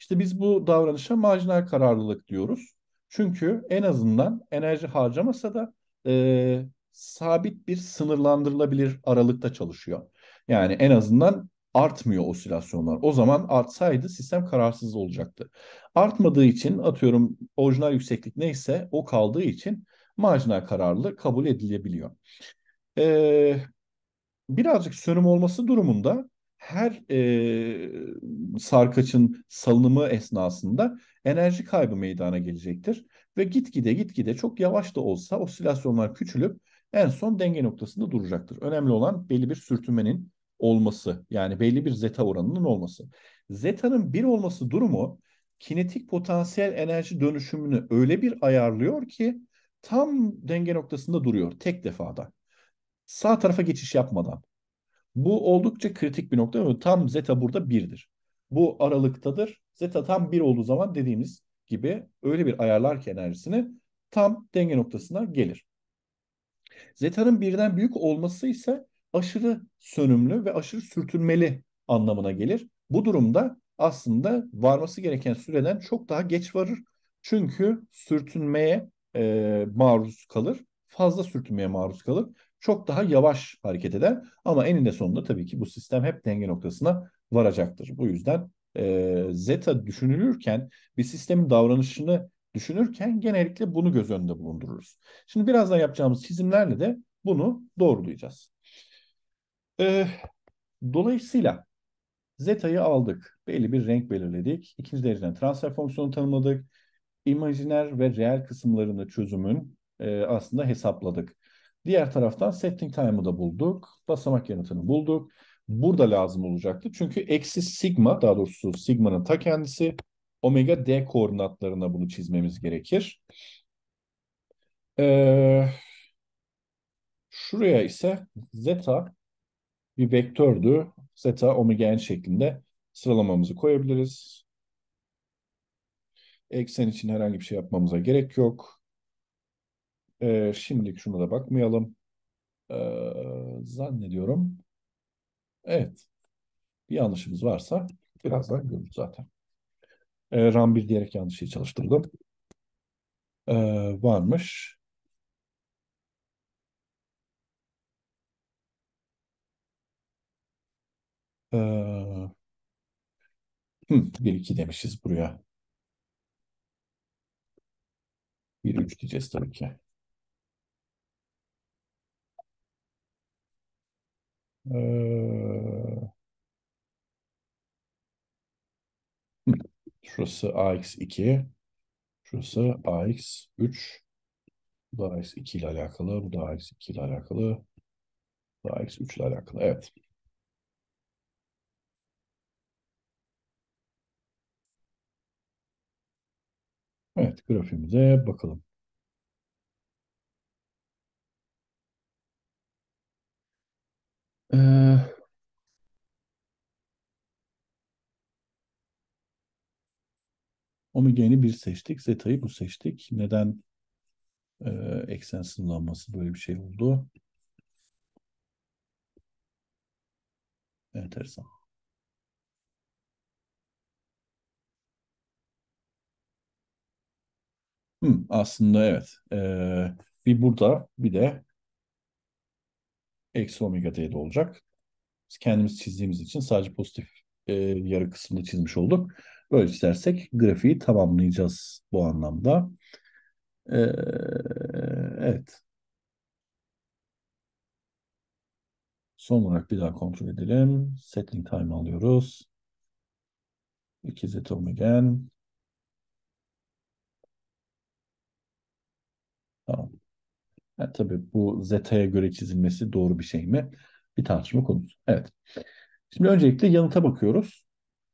İşte biz bu davranışa marjinal kararlılık diyoruz. Çünkü en azından enerji harcamasa da e, sabit bir sınırlandırılabilir aralıkta çalışıyor. Yani en azından artmıyor osilasyonlar. O zaman artsaydı sistem kararsız olacaktı. Artmadığı için atıyorum orijinal yükseklik neyse o kaldığı için marjinal kararlı kabul edilebiliyor. Ee, birazcık sönüm olması durumunda her e, sarkaçın salınımı esnasında enerji kaybı meydana gelecektir. Ve gitgide gitgide çok yavaş da olsa osilasyonlar küçülüp en son denge noktasında duracaktır. Önemli olan belli bir sürtünmenin olması yani belli bir zeta oranının olması. Zeta'nın bir olması durumu kinetik potansiyel enerji dönüşümünü öyle bir ayarlıyor ki tam denge noktasında duruyor tek defada. Sağ tarafa geçiş yapmadan. Bu oldukça kritik bir nokta. Tam zeta burada birdir. Bu aralıktadır. Zeta tam bir olduğu zaman dediğimiz gibi öyle bir ayarlar ki enerjisini tam denge noktasına gelir. Zetanın birden büyük olması ise aşırı sönümlü ve aşırı sürtünmeli anlamına gelir. Bu durumda aslında varması gereken süreden çok daha geç varır. Çünkü sürtünmeye e, maruz kalır. Fazla sürtünmeye maruz kalır. Çok daha yavaş hareket eder. Ama eninde sonunda tabii ki bu sistem hep denge noktasına varacaktır. Bu yüzden e, zeta düşünülürken bir sistemin davranışını düşünürken genellikle bunu göz önünde bulundururuz. Şimdi birazdan yapacağımız çizimlerle de bunu doğrulayacağız. E, dolayısıyla Zeta'yı aldık. Belli bir renk belirledik. İkinci dereceden transfer fonksiyonu tanımladık. İmajiner ve reel kısımlarını çözümün e, aslında hesapladık. Diğer taraftan setting time'ı da bulduk. Basamak yanıtını bulduk burada lazım olacaktı. Çünkü eksi sigma daha doğrusu sigmanın ta kendisi omega d koordinatlarına bunu çizmemiz gerekir. Ee, şuraya ise zeta bir vektördü. Zeta omega n şeklinde sıralamamızı koyabiliriz. Eksen için herhangi bir şey yapmamıza gerek yok. Ee, şimdilik şuna da bakmayalım. Ee, zannediyorum Evet. Bir yanlışımız varsa birazdan görürüz zaten. E, RAM 1 diyerek yanlış şey çalıştırdım. E, varmış. E, hı, 1-2 demişiz buraya. 1-3 diyeceğiz tabii ki. Ee, şurası AX2. Şurası AX3. Bu da AX2 ile alakalı. Bu da AX2 ile alakalı. Bu da AX3 ile alakalı. Evet. Evet grafiğimize bakalım. Ee, omega'yı bir seçtik. Zeta'yı bu seçtik. Neden e, eksen sınırlanması böyle bir şey oldu? Enteresan. Hmm, aslında evet. Ee, bir burada bir de eksi omega t'de olacak. Biz kendimiz çizdiğimiz için sadece pozitif e, yarı kısmını çizmiş olduk. Böyle istersek grafiği tamamlayacağız bu anlamda. Ee, evet. Son olarak bir daha kontrol edelim. Settling time alıyoruz. 2 z omega. Tamam. Yani e, tabii bu zeta'ya göre çizilmesi doğru bir şey mi? Bir tartışma konusu. Evet. Şimdi öncelikle yanıta bakıyoruz.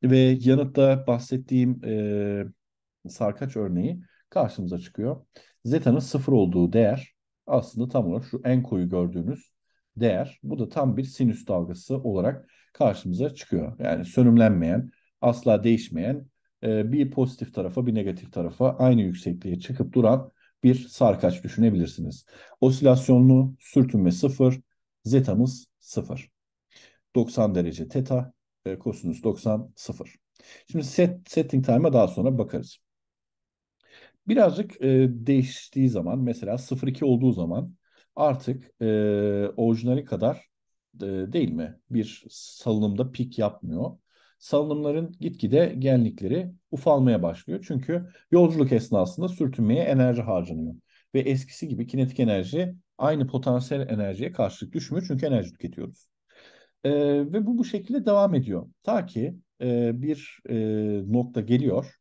Ve yanıtta bahsettiğim e, sarkaç örneği karşımıza çıkıyor. Zeta'nın sıfır olduğu değer aslında tam olarak şu en koyu gördüğünüz değer. Bu da tam bir sinüs dalgası olarak karşımıza çıkıyor. Yani sönümlenmeyen, asla değişmeyen e, bir pozitif tarafa bir negatif tarafa aynı yüksekliğe çıkıp duran bir sarkaç düşünebilirsiniz. Osilasyonlu sürtünme 0, zetamız 0. 90 derece teta, e, kosinüs 90, 0. Şimdi set, setting time'a daha sonra bakarız. Birazcık e, değiştiği zaman mesela 0.2 olduğu zaman artık e, orijinali kadar e, değil mi bir salınımda pik yapmıyor salınımların gitgide genlikleri ufalmaya başlıyor. Çünkü yolculuk esnasında sürtünmeye enerji harcanıyor. Ve eskisi gibi kinetik enerji aynı potansiyel enerjiye karşılık düşmüyor çünkü enerji tüketiyoruz. E, ve bu bu şekilde devam ediyor. Ta ki e, bir e, nokta geliyor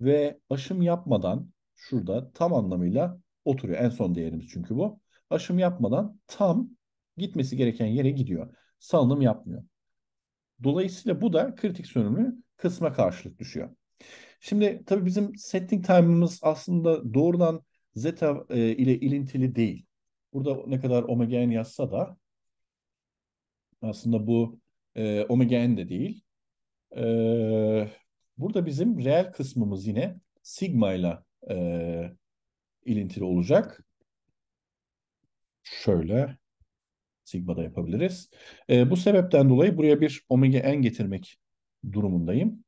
ve aşım yapmadan şurada tam anlamıyla oturuyor. En son değerimiz çünkü bu. Aşım yapmadan tam gitmesi gereken yere gidiyor. Salınım yapmıyor. Dolayısıyla bu da kritik sönümlü kısma karşılık düşüyor. Şimdi tabii bizim setting time'ımız aslında doğrudan zeta e, ile ilintili değil. Burada ne kadar omega n yazsa da aslında bu e, omega n de değil. E, burada bizim reel kısmımız yine sigma ile e, ilintili olacak. Şöyle Sigma'da yapabiliriz. E, bu sebepten dolayı buraya bir omega n getirmek durumundayım.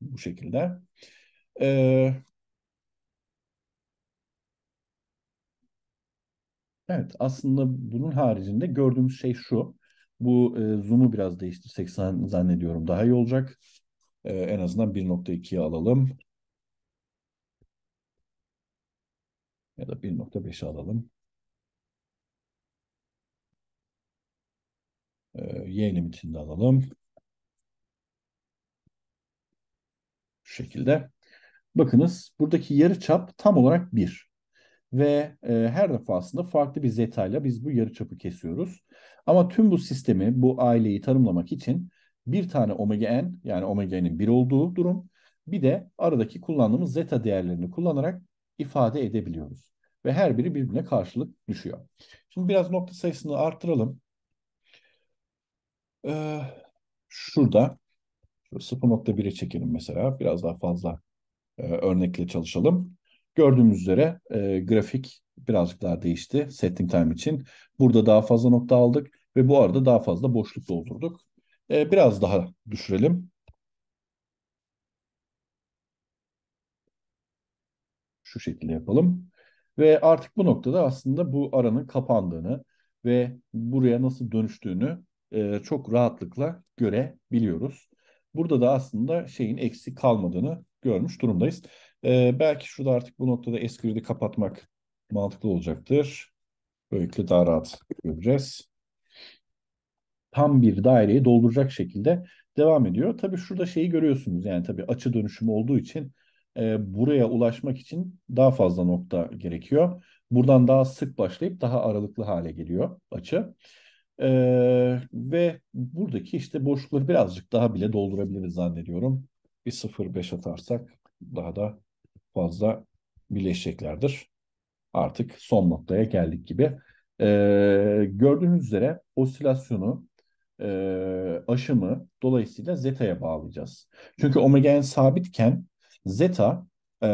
Bu şekilde. E, evet aslında bunun haricinde gördüğümüz şey şu. Bu e, zoom'u biraz değiştirsek zannediyorum daha iyi olacak. E, en azından 1.2'ye alalım. Ya da 1.5'i alalım. Ee, y limitini de alalım. Şu şekilde. Bakınız buradaki yarı çap tam olarak 1. Ve e, her defasında farklı bir zeta ile biz bu yarı çapı kesiyoruz. Ama tüm bu sistemi, bu aileyi tanımlamak için bir tane omega n yani omega n'in 1 olduğu durum bir de aradaki kullandığımız zeta değerlerini kullanarak ifade edebiliyoruz. Ve her biri birbirine karşılık düşüyor. Şimdi biraz nokta sayısını arttıralım. Ee, şurada 0.1'e çekelim mesela. Biraz daha fazla e, örnekle çalışalım. Gördüğümüz üzere e, grafik birazcık daha değişti setting time için. Burada daha fazla nokta aldık ve bu arada daha fazla boşluk doldurduk. E, biraz daha düşürelim. şu şekilde yapalım. Ve artık bu noktada aslında bu aranın kapandığını ve buraya nasıl dönüştüğünü e, çok rahatlıkla görebiliyoruz. Burada da aslında şeyin eksik kalmadığını görmüş durumdayız. E, belki şurada artık bu noktada SQL'i kapatmak mantıklı olacaktır. Böylelikle daha rahat göreceğiz. Tam bir daireyi dolduracak şekilde devam ediyor. Tabii şurada şeyi görüyorsunuz yani tabii açı dönüşümü olduğu için e, buraya ulaşmak için daha fazla nokta gerekiyor. Buradan daha sık başlayıp daha aralıklı hale geliyor açı. Ee, ve buradaki işte boşlukları birazcık daha bile doldurabiliriz zannediyorum. Bir 0-5 atarsak daha da fazla birleşeceklerdir. Artık son noktaya geldik gibi. Ee, gördüğünüz üzere osilasyonu e, aşımı dolayısıyla zeta'ya bağlayacağız. Çünkü omega n sabitken Zeta e,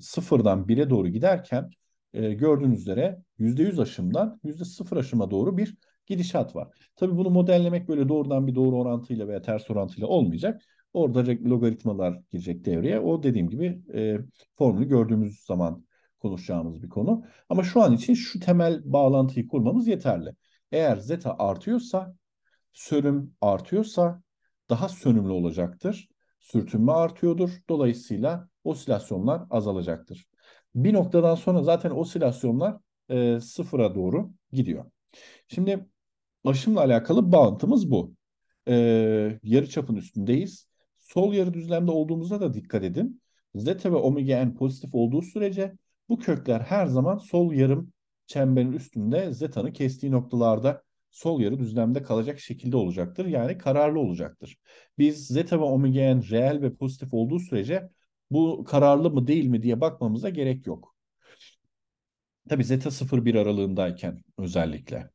sıfırdan bire doğru giderken e, gördüğünüz üzere yüzde yüz aşımdan yüzde sıfır aşıma doğru bir gidişat var. Tabi bunu modellemek böyle doğrudan bir doğru orantıyla veya ters orantıyla olmayacak. Orada logaritmalar girecek devreye. O dediğim gibi e, formülü gördüğümüz zaman konuşacağımız bir konu. Ama şu an için şu temel bağlantıyı kurmamız yeterli. Eğer zeta artıyorsa, sönüm artıyorsa daha sönümlü olacaktır sürtünme artıyordur. Dolayısıyla osilasyonlar azalacaktır. Bir noktadan sonra zaten osilasyonlar e, sıfıra doğru gidiyor. Şimdi aşımla alakalı bağıntımız bu. E, yarı çapın üstündeyiz. Sol yarı düzlemde olduğumuzda da dikkat edin. Zeta ve omega n pozitif olduğu sürece bu kökler her zaman sol yarım çemberin üstünde zetanı kestiği noktalarda sol yarı düzlemde kalacak şekilde olacaktır. Yani kararlı olacaktır. Biz zeta ve omega'nın reel ve pozitif olduğu sürece bu kararlı mı değil mi diye bakmamıza gerek yok. Tabi zeta 0-1 aralığındayken özellikle.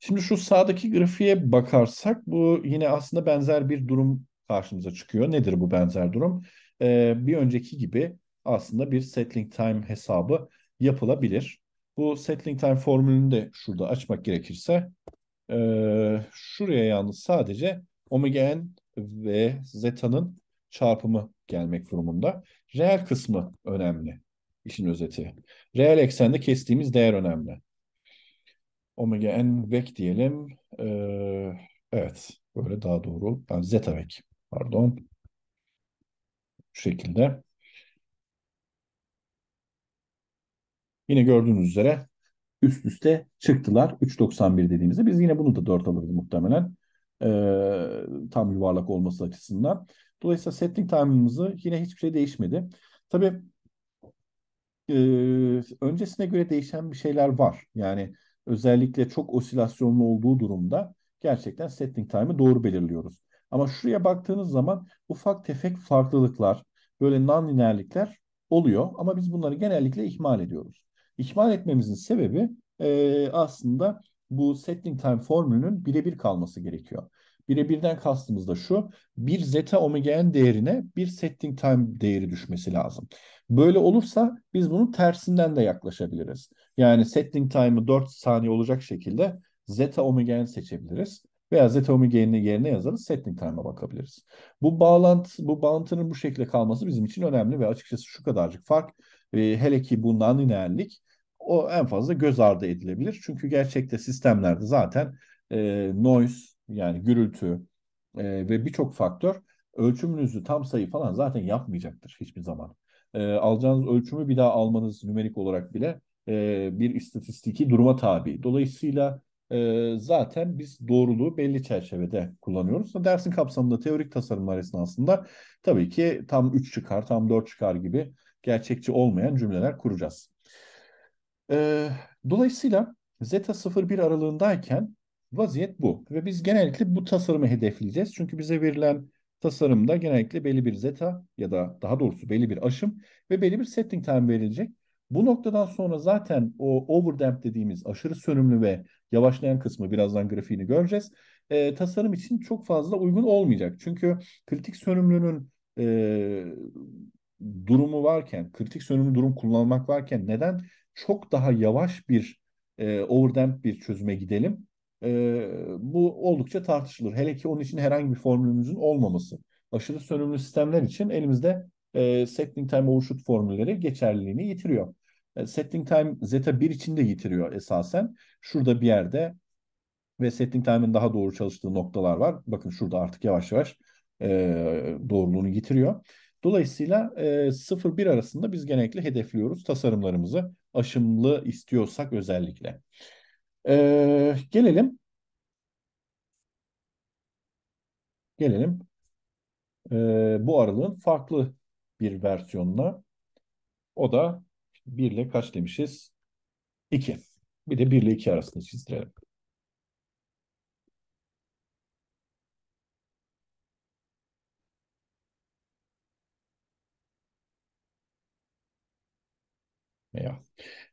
Şimdi şu sağdaki grafiğe bakarsak bu yine aslında benzer bir durum karşımıza çıkıyor. Nedir bu benzer durum? Ee, bir önceki gibi aslında bir settling time hesabı yapılabilir. Bu settling time formülünü de şurada açmak gerekirse ee, şuraya yalnız sadece omega n ve zeta'nın çarpımı gelmek durumunda. Reel kısmı önemli. İşin özeti. Reel eksende kestiğimiz değer önemli. Omega n vek diyelim. Ee, evet. Böyle daha doğru. Yani zeta vek. Pardon. Şu şekilde. Yine gördüğünüz üzere üst üste çıktılar. 3.91 dediğimizde biz yine bunu da 4 alırız muhtemelen. E, tam yuvarlak olması açısından. Dolayısıyla setting time'ımızı yine hiçbir şey değişmedi. Tabii e, öncesine göre değişen bir şeyler var. Yani özellikle çok osilasyonlu olduğu durumda gerçekten setting time'ı doğru belirliyoruz. Ama şuraya baktığınız zaman ufak tefek farklılıklar, böyle non-lineerlikler oluyor ama biz bunları genellikle ihmal ediyoruz. İhmal etmemizin sebebi e, aslında bu settling time formülünün birebir kalması gerekiyor. Birebirden kastımız da şu. Bir zeta omega n değerine bir setting time değeri düşmesi lazım. Böyle olursa biz bunun tersinden de yaklaşabiliriz. Yani setting time'ı 4 saniye olacak şekilde zeta omega n seçebiliriz. Veya zeta omega n'in yerine yazarız setting time'a bakabiliriz. Bu bağlantı, bu bağlantının bu şekilde kalması bizim için önemli ve açıkçası şu kadarcık fark. E, hele ki bu nonlineerlik o en fazla göz ardı edilebilir. Çünkü gerçekte sistemlerde zaten e, noise yani gürültü e, ve birçok faktör ölçümünüzü tam sayı falan zaten yapmayacaktır hiçbir zaman. E, alacağınız ölçümü bir daha almanız nümerik olarak bile e, bir istatistiki duruma tabi. Dolayısıyla e, zaten biz doğruluğu belli çerçevede kullanıyoruz. Dersin kapsamında teorik tasarımlar esnasında tabii ki tam 3 çıkar, tam 4 çıkar gibi gerçekçi olmayan cümleler kuracağız. E, dolayısıyla zeta 0,1 aralığındayken vaziyet bu. Ve biz genellikle bu tasarımı hedefleyeceğiz. Çünkü bize verilen tasarımda genellikle belli bir zeta ya da daha doğrusu belli bir aşım ve belli bir setting time verilecek. Bu noktadan sonra zaten o overdamp dediğimiz aşırı sönümlü ve yavaşlayan kısmı birazdan grafiğini göreceğiz. E, tasarım için çok fazla uygun olmayacak. Çünkü kritik sönümlünün e, durumu varken, kritik sönümlü durum kullanmak varken neden çok daha yavaş bir e, overdamp bir çözüme gidelim. E, bu oldukça tartışılır. Hele ki onun için herhangi bir formülümüzün olmaması. Aşırı sönümlü sistemler için elimizde e, settling time overshoot formülleri geçerliliğini yitiriyor. E, settling time zeta 1 için de yitiriyor esasen. Şurada bir yerde ve setting time'in daha doğru çalıştığı noktalar var. Bakın şurada artık yavaş yavaş e, doğruluğunu yitiriyor. Dolayısıyla e, 0-1 arasında biz genellikle hedefliyoruz tasarımlarımızı aşımlı istiyorsak özellikle. Ee, gelelim. Gelelim ee, bu aralığın farklı bir versiyonuna. O da 1 ile kaç demişiz? 2. Bir de 1 ile 2 arasını çizdirelim. veya.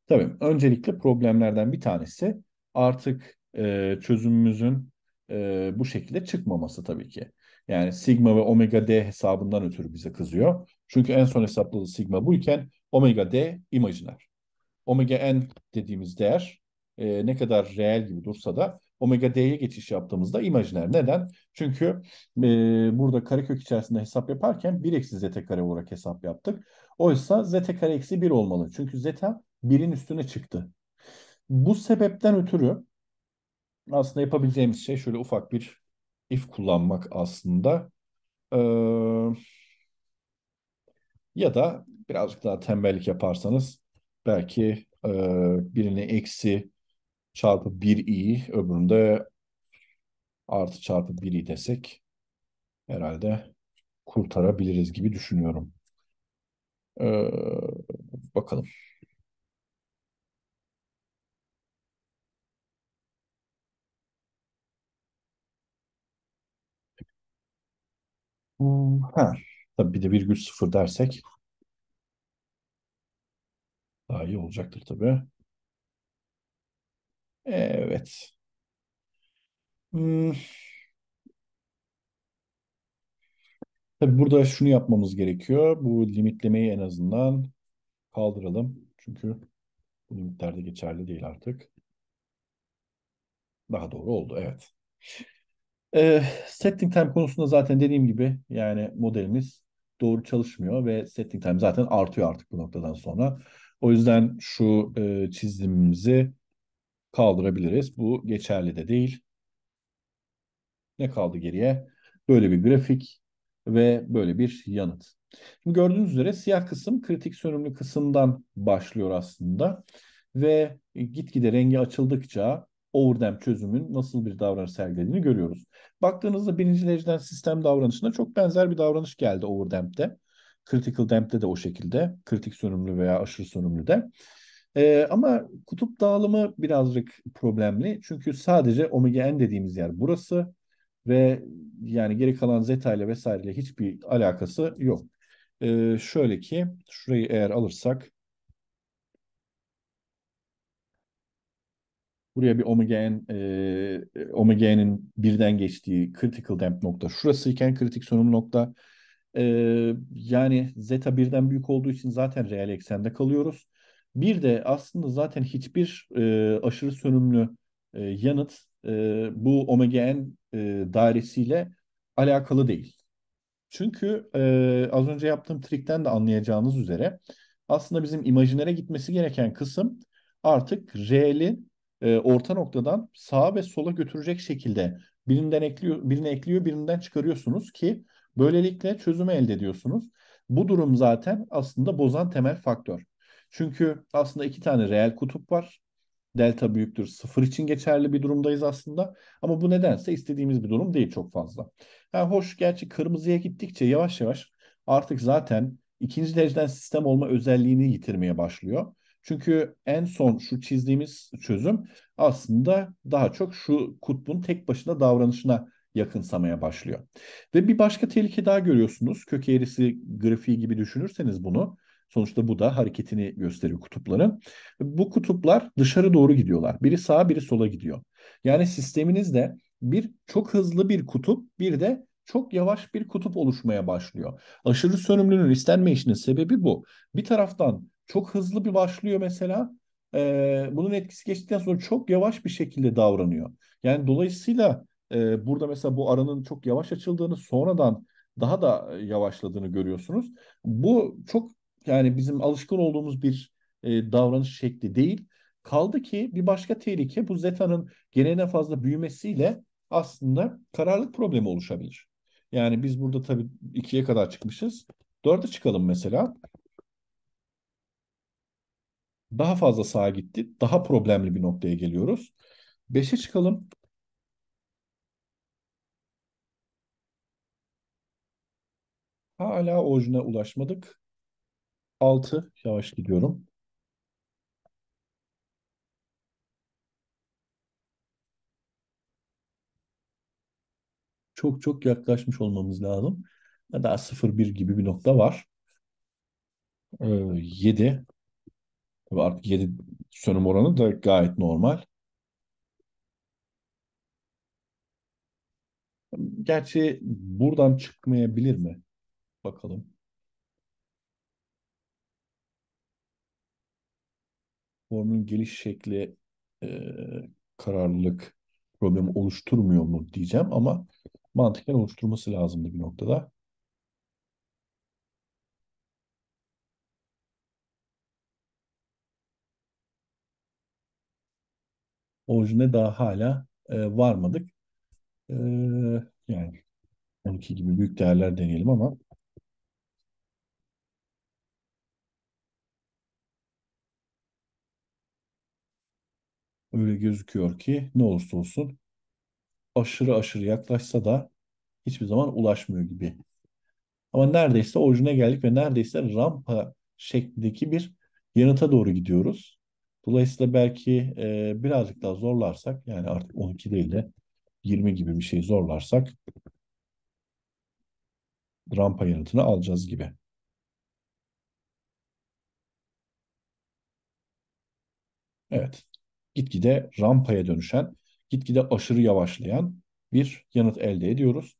Tabii öncelikle problemlerden bir tanesi artık e, çözümümüzün e, bu şekilde çıkmaması tabii ki. Yani sigma ve omega d hesabından ötürü bize kızıyor. Çünkü en son hesapladığı sigma buyken omega d imajiner. Omega n dediğimiz değer e, ne kadar reel gibi dursa da omega d'ye geçiş yaptığımızda imajiner. Neden? Çünkü e, burada karekök içerisinde hesap yaparken 1 eksi z kare olarak hesap yaptık. Oysa zeta kare eksi 1 olmalı. Çünkü zeta 1'in üstüne çıktı. Bu sebepten ötürü aslında yapabileceğimiz şey şöyle ufak bir if kullanmak aslında. Ee, ya da birazcık daha tembellik yaparsanız belki e, birini eksi çarpı 1 i öbüründe artı çarpı 1 i desek herhalde kurtarabiliriz gibi düşünüyorum. Ee, bakalım. Hmm, Ha, tabii bir de virgül sıfır dersek daha iyi olacaktır tabii. Evet. Hmm, Tabii burada şunu yapmamız gerekiyor. Bu limitlemeyi en azından kaldıralım. Çünkü bu limitler de geçerli değil artık. Daha doğru oldu, evet. E, setting time konusunda zaten dediğim gibi yani modelimiz doğru çalışmıyor ve setting time zaten artıyor artık bu noktadan sonra. O yüzden şu e, çizimimizi kaldırabiliriz. Bu geçerli de değil. Ne kaldı geriye? Böyle bir grafik ve böyle bir yanıt. Şimdi gördüğünüz üzere siyah kısım kritik sönümlü kısımdan başlıyor aslında ve gitgide rengi açıldıkça overdamp çözümün nasıl bir davranış sergilediğini görüyoruz. Baktığınızda birinci dereceden sistem davranışına çok benzer bir davranış geldi overdamp'te. Critical damp'te de o şekilde. Kritik sönümlü veya aşırı sönümlü de. Ee, ama kutup dağılımı birazcık problemli. Çünkü sadece omega n dediğimiz yer burası ve yani geri kalan zeta ile vesaireyle hiçbir alakası yok. Ee, şöyle ki şurayı eğer alırsak buraya bir omega n e, omega n'in birden geçtiği critical damp nokta şurası iken kritik sonum nokta e, yani zeta birden büyük olduğu için zaten reel eksende kalıyoruz. Bir de aslında zaten hiçbir e, aşırı sönümlü e, yanıt e, bu omega n e, dairesiyle alakalı değil. Çünkü e, az önce yaptığım trikten de anlayacağınız üzere aslında bizim imajinere gitmesi gereken kısım artık R'li e, orta noktadan sağa ve sola götürecek şekilde birinden ekliyor, birini ekliyor, birinden çıkarıyorsunuz ki böylelikle çözümü elde ediyorsunuz. Bu durum zaten aslında bozan temel faktör. Çünkü aslında iki tane reel kutup var delta büyüktür sıfır için geçerli bir durumdayız aslında. Ama bu nedense istediğimiz bir durum değil çok fazla. Yani hoş gerçi kırmızıya gittikçe yavaş yavaş artık zaten ikinci dereceden sistem olma özelliğini yitirmeye başlıyor. Çünkü en son şu çizdiğimiz çözüm aslında daha çok şu kutbun tek başına davranışına yakınsamaya başlıyor. Ve bir başka tehlike daha görüyorsunuz. Kök eğrisi grafiği gibi düşünürseniz bunu Sonuçta bu da hareketini gösteriyor kutupları. Bu kutuplar dışarı doğru gidiyorlar. Biri sağa biri sola gidiyor. Yani sisteminizde bir çok hızlı bir kutup bir de çok yavaş bir kutup oluşmaya başlıyor. Aşırı sönümlünün istenmeyişinin sebebi bu. Bir taraftan çok hızlı bir başlıyor mesela. E, bunun etkisi geçtikten sonra çok yavaş bir şekilde davranıyor. Yani dolayısıyla e, burada mesela bu aranın çok yavaş açıldığını sonradan daha da yavaşladığını görüyorsunuz. Bu çok yani bizim alışkın olduğumuz bir e, davranış şekli değil. Kaldı ki bir başka tehlike bu zetanın geneline fazla büyümesiyle aslında kararlılık problemi oluşabilir. Yani biz burada tabii ikiye kadar çıkmışız. Dörde çıkalım mesela. Daha fazla sağa gitti. Daha problemli bir noktaya geliyoruz. Beşe çıkalım. Hala orijine ulaşmadık. 6 yavaş gidiyorum. Çok çok yaklaşmış olmamız lazım. Daha 0-1 gibi bir nokta var. Ee, 7 Tabii artık 7 sönüm oranı da gayet normal. Gerçi buradan çıkmayabilir mi? Bakalım. formun geliş şekli e, kararlılık problemi oluşturmuyor mu diyeceğim ama mantıken oluşturması lazımdı bir noktada. orijine daha hala e, varmadık. E, yani 12 gibi büyük değerler deneyelim ama öyle gözüküyor ki ne olursa olsun aşırı aşırı yaklaşsa da hiçbir zaman ulaşmıyor gibi. Ama neredeyse orijine geldik ve neredeyse rampa şeklindeki bir yanıta doğru gidiyoruz. Dolayısıyla belki e, birazcık daha zorlarsak yani artık 12 değil de 20 gibi bir şey zorlarsak rampa yanıtını alacağız gibi. Evet gitgide rampaya dönüşen, gitgide aşırı yavaşlayan bir yanıt elde ediyoruz.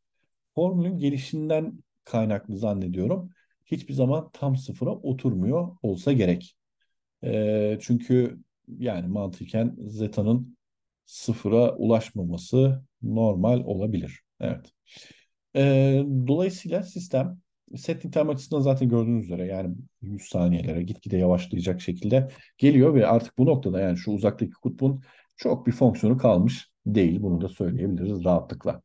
Formülün gelişinden kaynaklı zannediyorum. Hiçbir zaman tam sıfıra oturmuyor olsa gerek. E, çünkü yani mantıken zeta'nın sıfıra ulaşmaması normal olabilir. Evet. E, dolayısıyla sistem set item açısından zaten gördüğünüz üzere yani 100 saniyelere gitgide yavaşlayacak şekilde geliyor ve artık bu noktada yani şu uzaktaki kutbun çok bir fonksiyonu kalmış değil. Bunu da söyleyebiliriz rahatlıkla.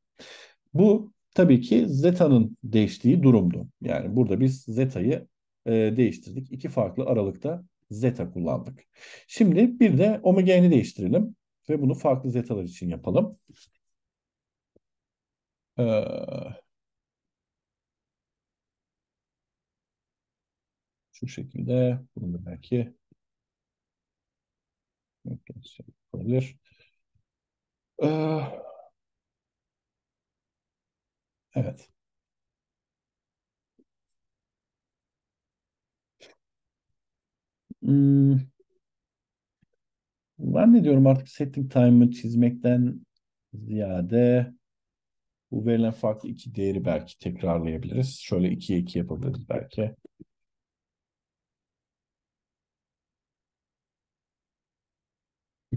Bu tabii ki zeta'nın değiştiği durumdu. Yani burada biz zeta'yı e, değiştirdik. İki farklı aralıkta zeta kullandık. Şimdi bir de omega'yı değiştirelim ve bunu farklı zetalar için yapalım. Ee, şu şekilde bunu belki olabilir. Ee, evet. Hmm. Ben de diyorum artık setting time'ı çizmekten ziyade bu verilen farklı iki değeri belki tekrarlayabiliriz. Şöyle ikiye iki yapabiliriz belki.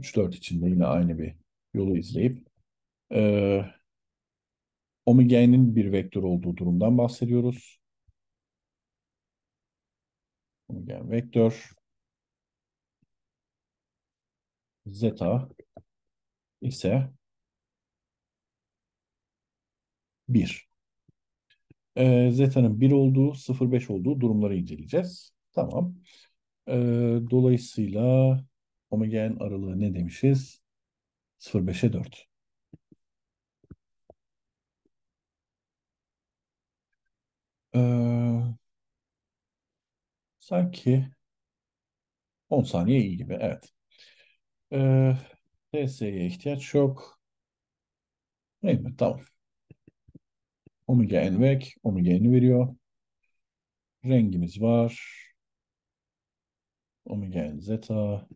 3-4 içinde yine aynı bir yolu izleyip e, omegaenin bir vektör olduğu durumdan bahsediyoruz. Omega vektör zeta ise 1. E, zeta'nın 1 olduğu, 0,5 olduğu durumları inceleyeceğiz. Tamam. E, dolayısıyla homogen aralığı ne demişiz? 0,5'e 4. Ee, sanki 10 saniye iyi gibi. Evet. Ee, DS'ye ihtiyaç yok. Değil mi? Tamam. Omega n vek. Omega n'i veriyor. Rengimiz var. Omega n zeta.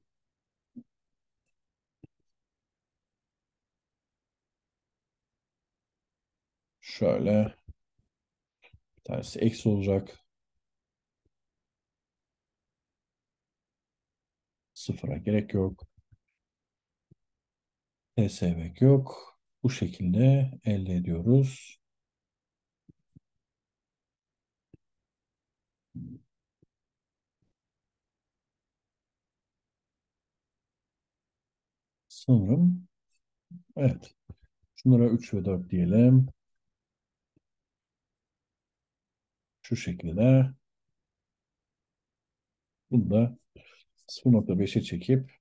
Şöyle bir tanesi eksi olacak. Sıfıra gerek yok. TSV yok. Bu şekilde elde ediyoruz. Sanırım evet. Şunlara 3 ve 4 diyelim. şu şekilde. Bunu da 0.5'e çekip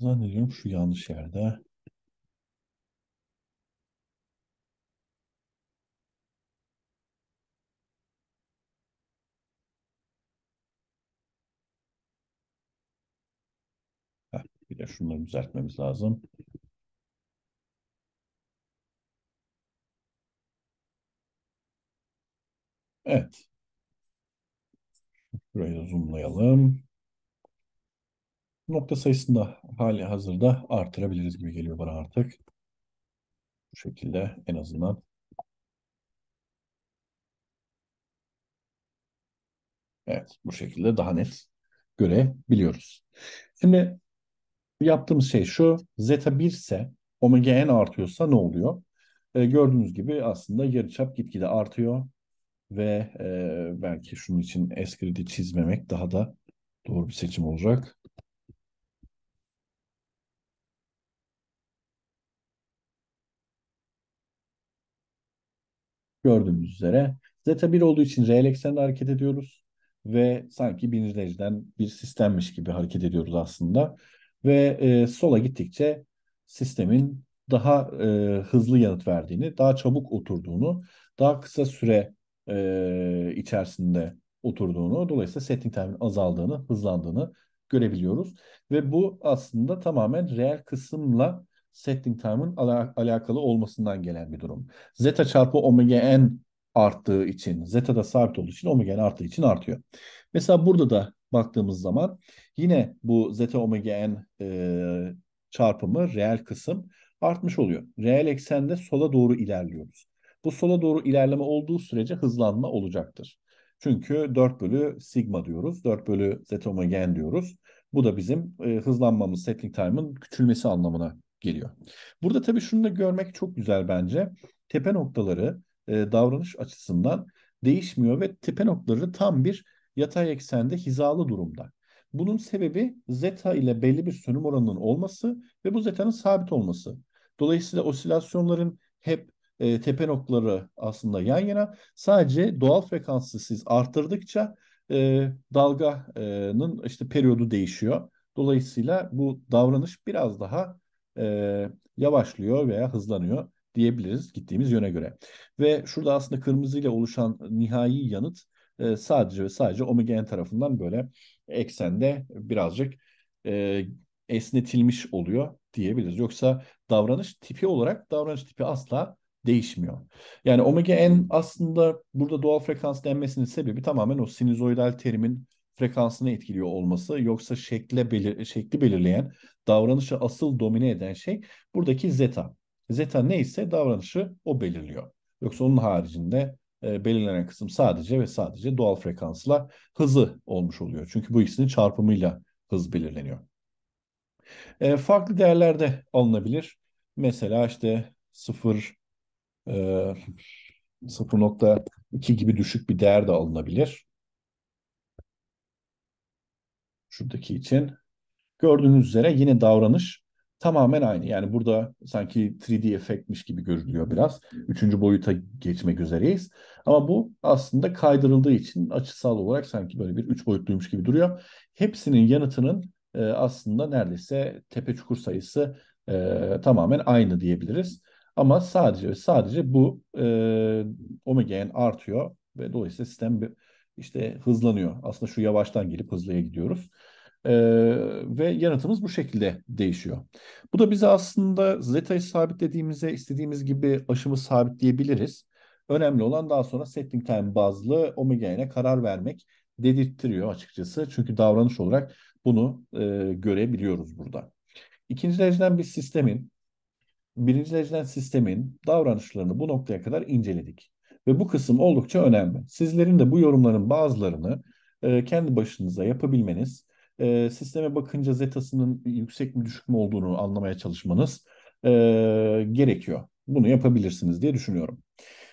zannediyorum şu yanlış yerde. Ya şunları düzeltmemiz lazım. Evet. Şurayı da zoomlayalım. Nokta sayısını da hali hazırda artırabiliriz gibi geliyor bana artık. Bu şekilde en azından. Evet bu şekilde daha net görebiliyoruz. Şimdi yaptığımız şey şu. Zeta 1 ise omega n artıyorsa ne oluyor? E, gördüğünüz gibi aslında yarıçap gitgide artıyor ve e, belki şunun için eskridi çizmemek daha da doğru bir seçim olacak. Gördüğünüz üzere zeta 1 olduğu için reel eksende hareket ediyoruz ve sanki bir dereceden bir sistemmiş gibi hareket ediyoruz aslında ve e, sola gittikçe sistemin daha e, hızlı yanıt verdiğini, daha çabuk oturduğunu, daha kısa süre e, içerisinde oturduğunu, dolayısıyla setting time'in azaldığını, hızlandığını görebiliyoruz. Ve bu aslında tamamen reel kısımla setting time'ın ala alakalı olmasından gelen bir durum. Zeta çarpı omega n arttığı için, zeta da sabit olduğu için omega n arttığı için artıyor. Mesela burada da baktığımız zaman yine bu zeta omega n e, çarpımı reel kısım artmış oluyor. Reel eksende sola doğru ilerliyoruz. Bu sola doğru ilerleme olduğu sürece hızlanma olacaktır. Çünkü 4 bölü sigma diyoruz. 4 bölü zeta omega n diyoruz. Bu da bizim e, hızlanmamız, settling time'ın küçülmesi anlamına geliyor. Burada tabii şunu da görmek çok güzel bence. Tepe noktaları e, davranış açısından değişmiyor ve tepe noktaları tam bir yatay eksende hizalı durumda. Bunun sebebi zeta ile belli bir sönüm oranının olması ve bu zetanın sabit olması. Dolayısıyla osilasyonların hep e, tepe noktaları aslında yan yana. Sadece doğal frekansı siz arttırdıkça e, dalganın işte periyodu değişiyor. Dolayısıyla bu davranış biraz daha e, yavaşlıyor veya hızlanıyor diyebiliriz gittiğimiz yöne göre. Ve şurada aslında kırmızı ile oluşan nihai yanıt e, sadece ve sadece Omega'nın tarafından böyle eksende birazcık e, esnetilmiş oluyor diyebiliriz. Yoksa davranış tipi olarak davranış tipi asla değişmiyor. Yani omega n aslında burada doğal frekans denmesinin sebebi tamamen o sinüzoidal terimin frekansını etkiliyor olması. Yoksa şekle belir şekli belirleyen, davranışı asıl domine eden şey buradaki zeta. Zeta neyse davranışı o belirliyor. Yoksa onun haricinde e, belirlenen kısım sadece ve sadece doğal frekansla hızı olmuş oluyor. Çünkü bu ikisinin çarpımıyla hız belirleniyor. E, farklı değerlerde alınabilir. Mesela işte 0 e, 0.2 gibi düşük bir değer de alınabilir. Şuradaki için. Gördüğünüz üzere yine davranış tamamen aynı. Yani burada sanki 3D efektmiş gibi görülüyor biraz. Üçüncü boyuta geçmek üzereyiz. Ama bu aslında kaydırıldığı için açısal olarak sanki böyle bir üç boyutluymuş gibi duruyor. Hepsinin yanıtının e, aslında neredeyse tepe çukur sayısı e, tamamen aynı diyebiliriz. Ama sadece ve sadece bu e, omega n artıyor ve dolayısıyla sistem bir, işte hızlanıyor. Aslında şu yavaştan gelip hızlıya gidiyoruz. E, ve yanıtımız bu şekilde değişiyor. Bu da bize aslında zeta'yı sabitlediğimize istediğimiz gibi aşımı sabitleyebiliriz. Önemli olan daha sonra settling time bazlı omega'ya karar vermek dedirttiriyor açıkçası. Çünkü davranış olarak bunu e, görebiliyoruz burada. İkinci dereceden bir sistemin, birinci dereceden sistemin davranışlarını bu noktaya kadar inceledik. Ve bu kısım oldukça önemli. Sizlerin de bu yorumların bazılarını e, kendi başınıza yapabilmeniz e, sisteme bakınca zetasının yüksek mi düşük mü olduğunu anlamaya çalışmanız e, gerekiyor. Bunu yapabilirsiniz diye düşünüyorum.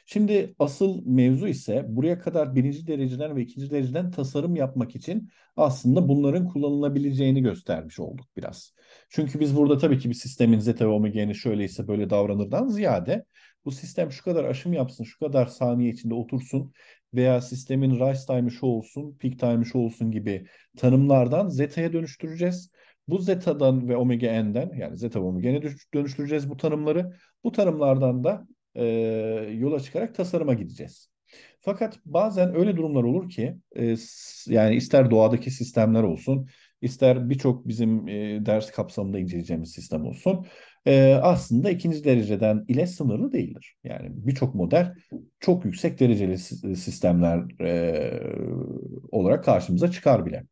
Şimdi asıl mevzu ise buraya kadar birinci dereceden ve ikinci dereceden tasarım yapmak için aslında bunların kullanılabileceğini göstermiş olduk biraz. Çünkü biz burada tabii ki bir sistemin zeta ve omegeni şöyleyse böyle davranırdan ziyade bu sistem şu kadar aşım yapsın, şu kadar saniye içinde otursun veya sistemin rise time'ı şu olsun, peak time'ı şu olsun gibi tanımlardan zeta'ya dönüştüreceğiz. Bu zeta'dan ve omega n'den yani zeta ve omega n'e dönüştüreceğiz bu tanımları. Bu tanımlardan da e, yola çıkarak tasarıma gideceğiz. Fakat bazen öyle durumlar olur ki e, yani ister doğadaki sistemler olsun, ister birçok bizim e, ders kapsamında inceleyeceğimiz sistem olsun e, aslında ikinci dereceden ile sınırlı değildir. Yani birçok model çok yüksek dereceli e, sistemler e, olarak karşımıza çıkar bile.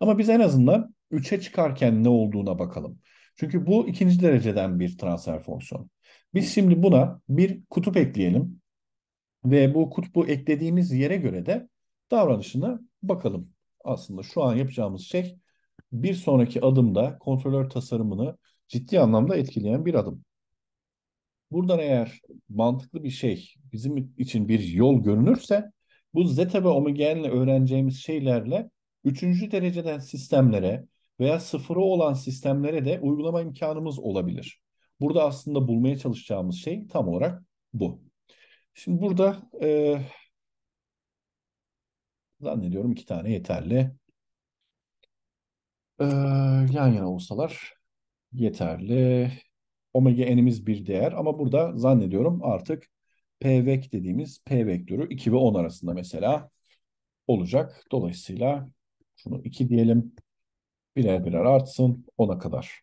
Ama biz en azından 3'e çıkarken ne olduğuna bakalım. Çünkü bu ikinci dereceden bir transfer fonksiyon. Biz şimdi buna bir kutup ekleyelim ve bu kutbu eklediğimiz yere göre de davranışına bakalım. Aslında şu an yapacağımız şey bir sonraki adımda kontrolör tasarımını ciddi anlamda etkileyen bir adım. Buradan eğer mantıklı bir şey bizim için bir yol görünürse bu zeta ve omegenle öğreneceğimiz şeylerle üçüncü dereceden sistemlere veya sıfırı olan sistemlere de uygulama imkanımız olabilir. Burada aslında bulmaya çalışacağımız şey tam olarak bu. Şimdi burada e, zannediyorum iki tane yeterli. E, yan yana olsalar yeterli. Omega n'imiz bir değer ama burada zannediyorum artık P vek dediğimiz P vektörü 2 ve 10 arasında mesela olacak. Dolayısıyla şunu 2 diyelim. Birer birer artsın 10'a kadar.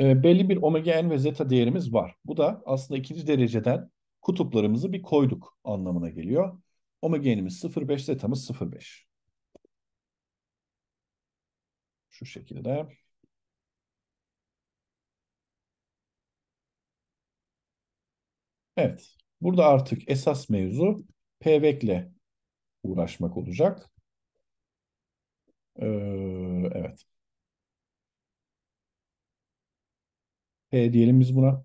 E, belli bir omega n ve zeta değerimiz var. Bu da aslında ikinci dereceden kutuplarımızı bir koyduk anlamına geliyor. Omega n'imiz 0,5, zeta'mız 0,5. Şu şekilde. Evet. Burada artık esas mevzu pvekle uğraşmak olacak. Ee, evet. P diyelim biz buna.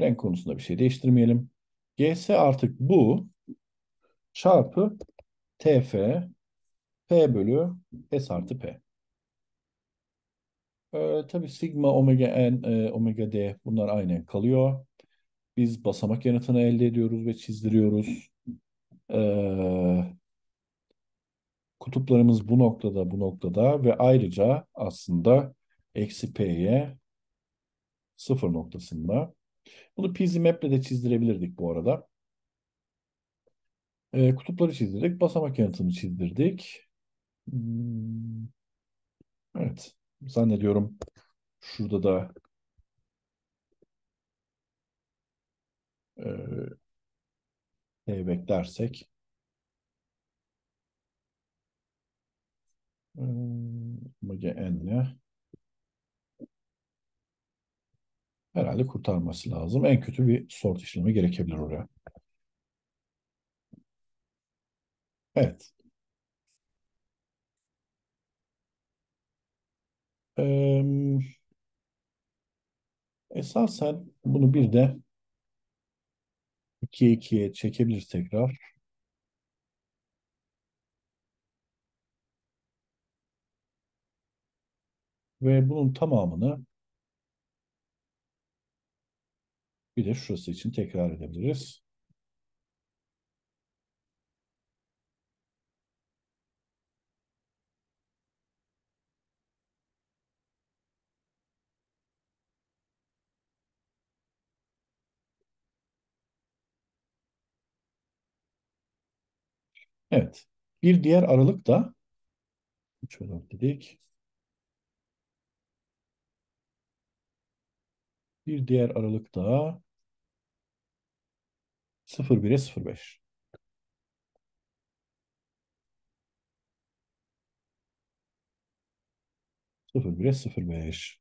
Renk konusunda bir şey değiştirmeyelim. GS artık bu çarpı TF P bölü S artı P. Ee, tabii sigma, omega n, e, omega d bunlar aynen kalıyor. Biz basamak yanıtını elde ediyoruz ve çizdiriyoruz. Ee, kutuplarımız bu noktada, bu noktada ve ayrıca aslında eksi p'ye sıfır noktasında. Bunu PZ Map'le de çizdirebilirdik bu arada. Ee, kutupları çizdirdik, basamak yanıtını çizdirdik. Hmm, evet zannediyorum şurada da e, payback dersek MGN'le herhalde kurtarması lazım. En kötü bir sort işlemi gerekebilir oraya. Evet. Ee, esasen bunu bir de 2'ye 2'ye çekebiliriz tekrar. Ve bunun tamamını bir de şurası için tekrar edebiliriz. Evet. Bir diğer aralık da 3 Aralık dedik. Bir diğer aralık da 01'e 05. Sıfır bire sıfır beş.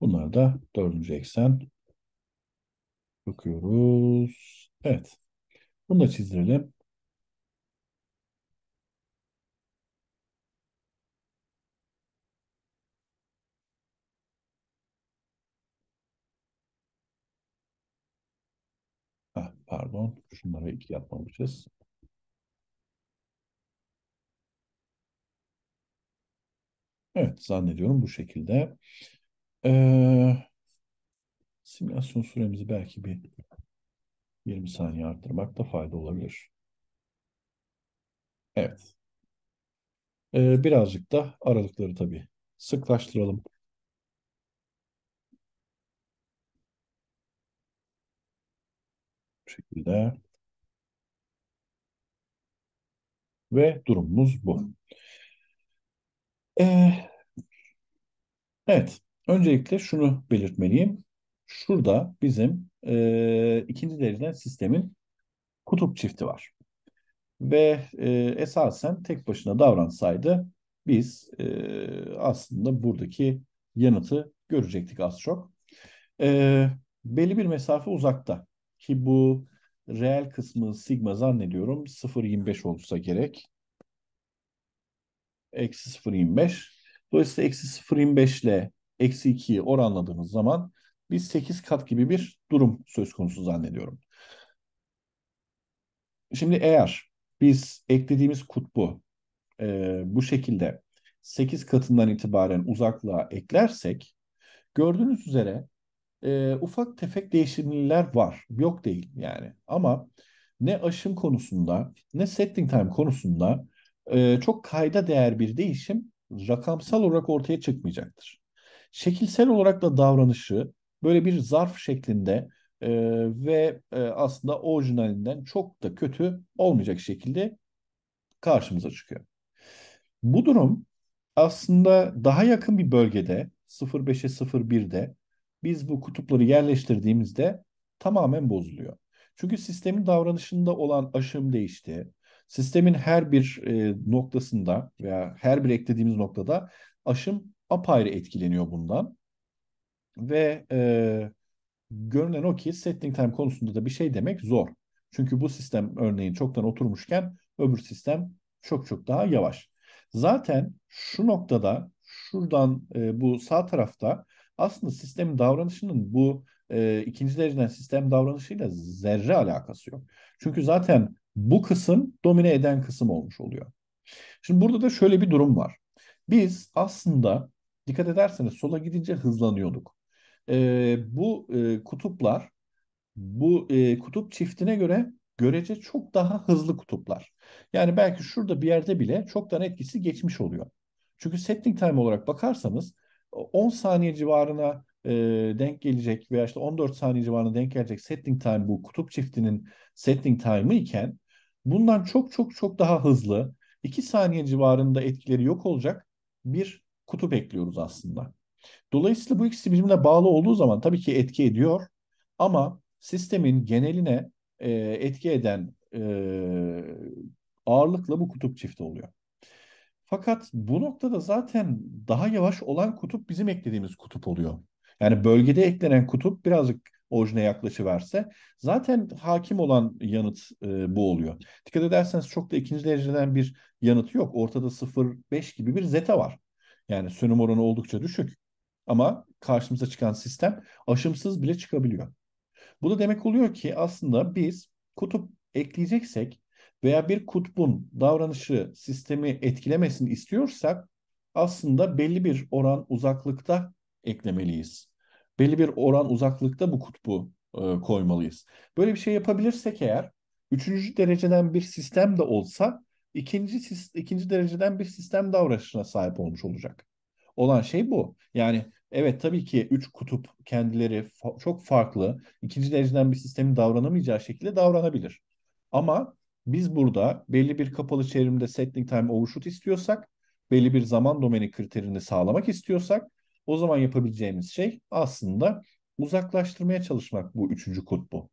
Bunlar da dördüncü eksen Bakıyoruz. Evet. Bunu da çizdirelim. Ah, pardon. Şunları iki yapmamışız. Evet zannediyorum bu şekilde. Ee, simülasyon süremizi belki bir 20 saniye arttırmak da fayda olabilir. Evet. Ee, birazcık da aralıkları tabii sıklaştıralım. Bu şekilde. Ve durumumuz bu. Ee, evet. Öncelikle şunu belirtmeliyim. Şurada bizim e, ikinci dereceden sistemin kutup çifti var. Ve e, esasen tek başına davransaydı biz e, aslında buradaki yanıtı görecektik az çok. E, belli bir mesafe uzakta ki bu reel kısmı sigma zannediyorum 0.25 olsa gerek. Eksi 0.25. Dolayısıyla eksi 0.25 ile eksi 2'yi oranladığımız zaman bir 8 kat gibi bir durum söz konusu zannediyorum. Şimdi eğer biz eklediğimiz kutbu e, bu şekilde 8 katından itibaren uzaklığa eklersek gördüğünüz üzere e, ufak tefek değişimler var. Yok değil yani. Ama ne aşım konusunda ne setting time konusunda e, çok kayda değer bir değişim rakamsal olarak ortaya çıkmayacaktır. Şekilsel olarak da davranışı Böyle bir zarf şeklinde e, ve e, aslında orijinalinden çok da kötü olmayacak şekilde karşımıza çıkıyor. Bu durum aslında daha yakın bir bölgede 05'e 01'de biz bu kutupları yerleştirdiğimizde tamamen bozuluyor. Çünkü sistemin davranışında olan aşım değişti. Sistemin her bir e, noktasında veya her bir eklediğimiz noktada aşım apayrı etkileniyor bundan ve e, görünen o ki settling time konusunda da bir şey demek zor. Çünkü bu sistem örneğin çoktan oturmuşken öbür sistem çok çok daha yavaş. Zaten şu noktada şuradan e, bu sağ tarafta aslında sistemin davranışının bu e, ikinci dereceden sistem davranışıyla zerre alakası yok. Çünkü zaten bu kısım domine eden kısım olmuş oluyor. Şimdi burada da şöyle bir durum var. Biz aslında dikkat ederseniz sola gidince hızlanıyorduk e, bu e, kutuplar bu e, kutup çiftine göre görece çok daha hızlı kutuplar. Yani belki şurada bir yerde bile çoktan etkisi geçmiş oluyor. Çünkü setting time olarak bakarsanız 10 saniye civarına e, denk gelecek veya işte 14 saniye civarına denk gelecek setting time bu kutup çiftinin setting time'ı iken bundan çok çok çok daha hızlı 2 saniye civarında etkileri yok olacak bir kutup ekliyoruz aslında. Dolayısıyla bu ikisi birbirine bağlı olduğu zaman tabii ki etki ediyor ama sistemin geneline e, etki eden e, ağırlıkla bu kutup çifti oluyor. Fakat bu noktada zaten daha yavaş olan kutup bizim eklediğimiz kutup oluyor. Yani bölgede eklenen kutup birazcık orijine yaklaşıverse zaten hakim olan yanıt e, bu oluyor. Dikkat ederseniz çok da ikinci dereceden bir yanıt yok. Ortada 0.5 gibi bir zeta var. Yani sönüm oranı oldukça düşük. Ama karşımıza çıkan sistem aşımsız bile çıkabiliyor. Bu da demek oluyor ki aslında biz kutup ekleyeceksek veya bir kutbun davranışı sistemi etkilemesini istiyorsak aslında belli bir oran uzaklıkta eklemeliyiz. Belli bir oran uzaklıkta bu kutbu e, koymalıyız. Böyle bir şey yapabilirsek eğer üçüncü dereceden bir sistem de olsa ikinci ikinci dereceden bir sistem davranışına sahip olmuş olacak olan şey bu. Yani evet tabii ki üç kutup kendileri fa- çok farklı, ikinci dereceden bir sistemin davranamayacağı şekilde davranabilir. Ama biz burada belli bir kapalı çevrimde settling time overshoot istiyorsak, belli bir zaman domeni kriterini sağlamak istiyorsak, o zaman yapabileceğimiz şey aslında uzaklaştırmaya çalışmak bu üçüncü kutbu.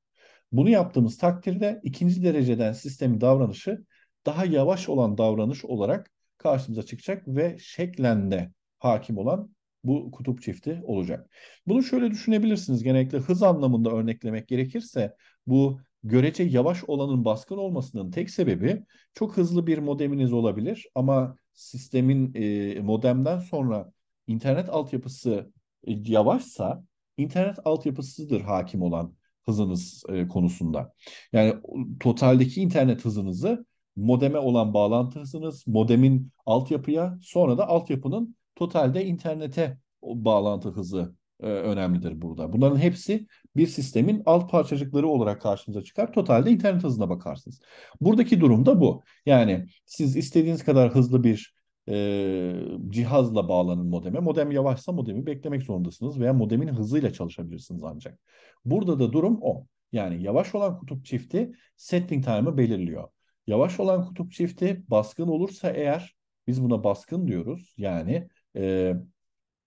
Bunu yaptığımız takdirde ikinci dereceden sistemin davranışı daha yavaş olan davranış olarak karşımıza çıkacak ve şeklende hakim olan bu kutup çifti olacak. Bunu şöyle düşünebilirsiniz. Genellikle hız anlamında örneklemek gerekirse bu görece yavaş olanın baskın olmasının tek sebebi çok hızlı bir modeminiz olabilir ama sistemin e, modemden sonra internet altyapısı e, yavaşsa internet altyapısıdır hakim olan hızınız e, konusunda. Yani totaldeki internet hızınızı modeme olan bağlantı hızınız, modemin altyapıya sonra da altyapının Totalde internete o bağlantı hızı e, önemlidir burada. Bunların hepsi bir sistemin alt parçacıkları olarak karşımıza çıkar. Totalde internet hızına bakarsınız. Buradaki durum da bu. Yani siz istediğiniz kadar hızlı bir e, cihazla bağlanın modeme. Modem yavaşsa modemi beklemek zorundasınız veya modemin hızıyla çalışabilirsiniz ancak. Burada da durum o. Yani yavaş olan kutup çifti setting time'ı belirliyor. Yavaş olan kutup çifti baskın olursa eğer biz buna baskın diyoruz. Yani e,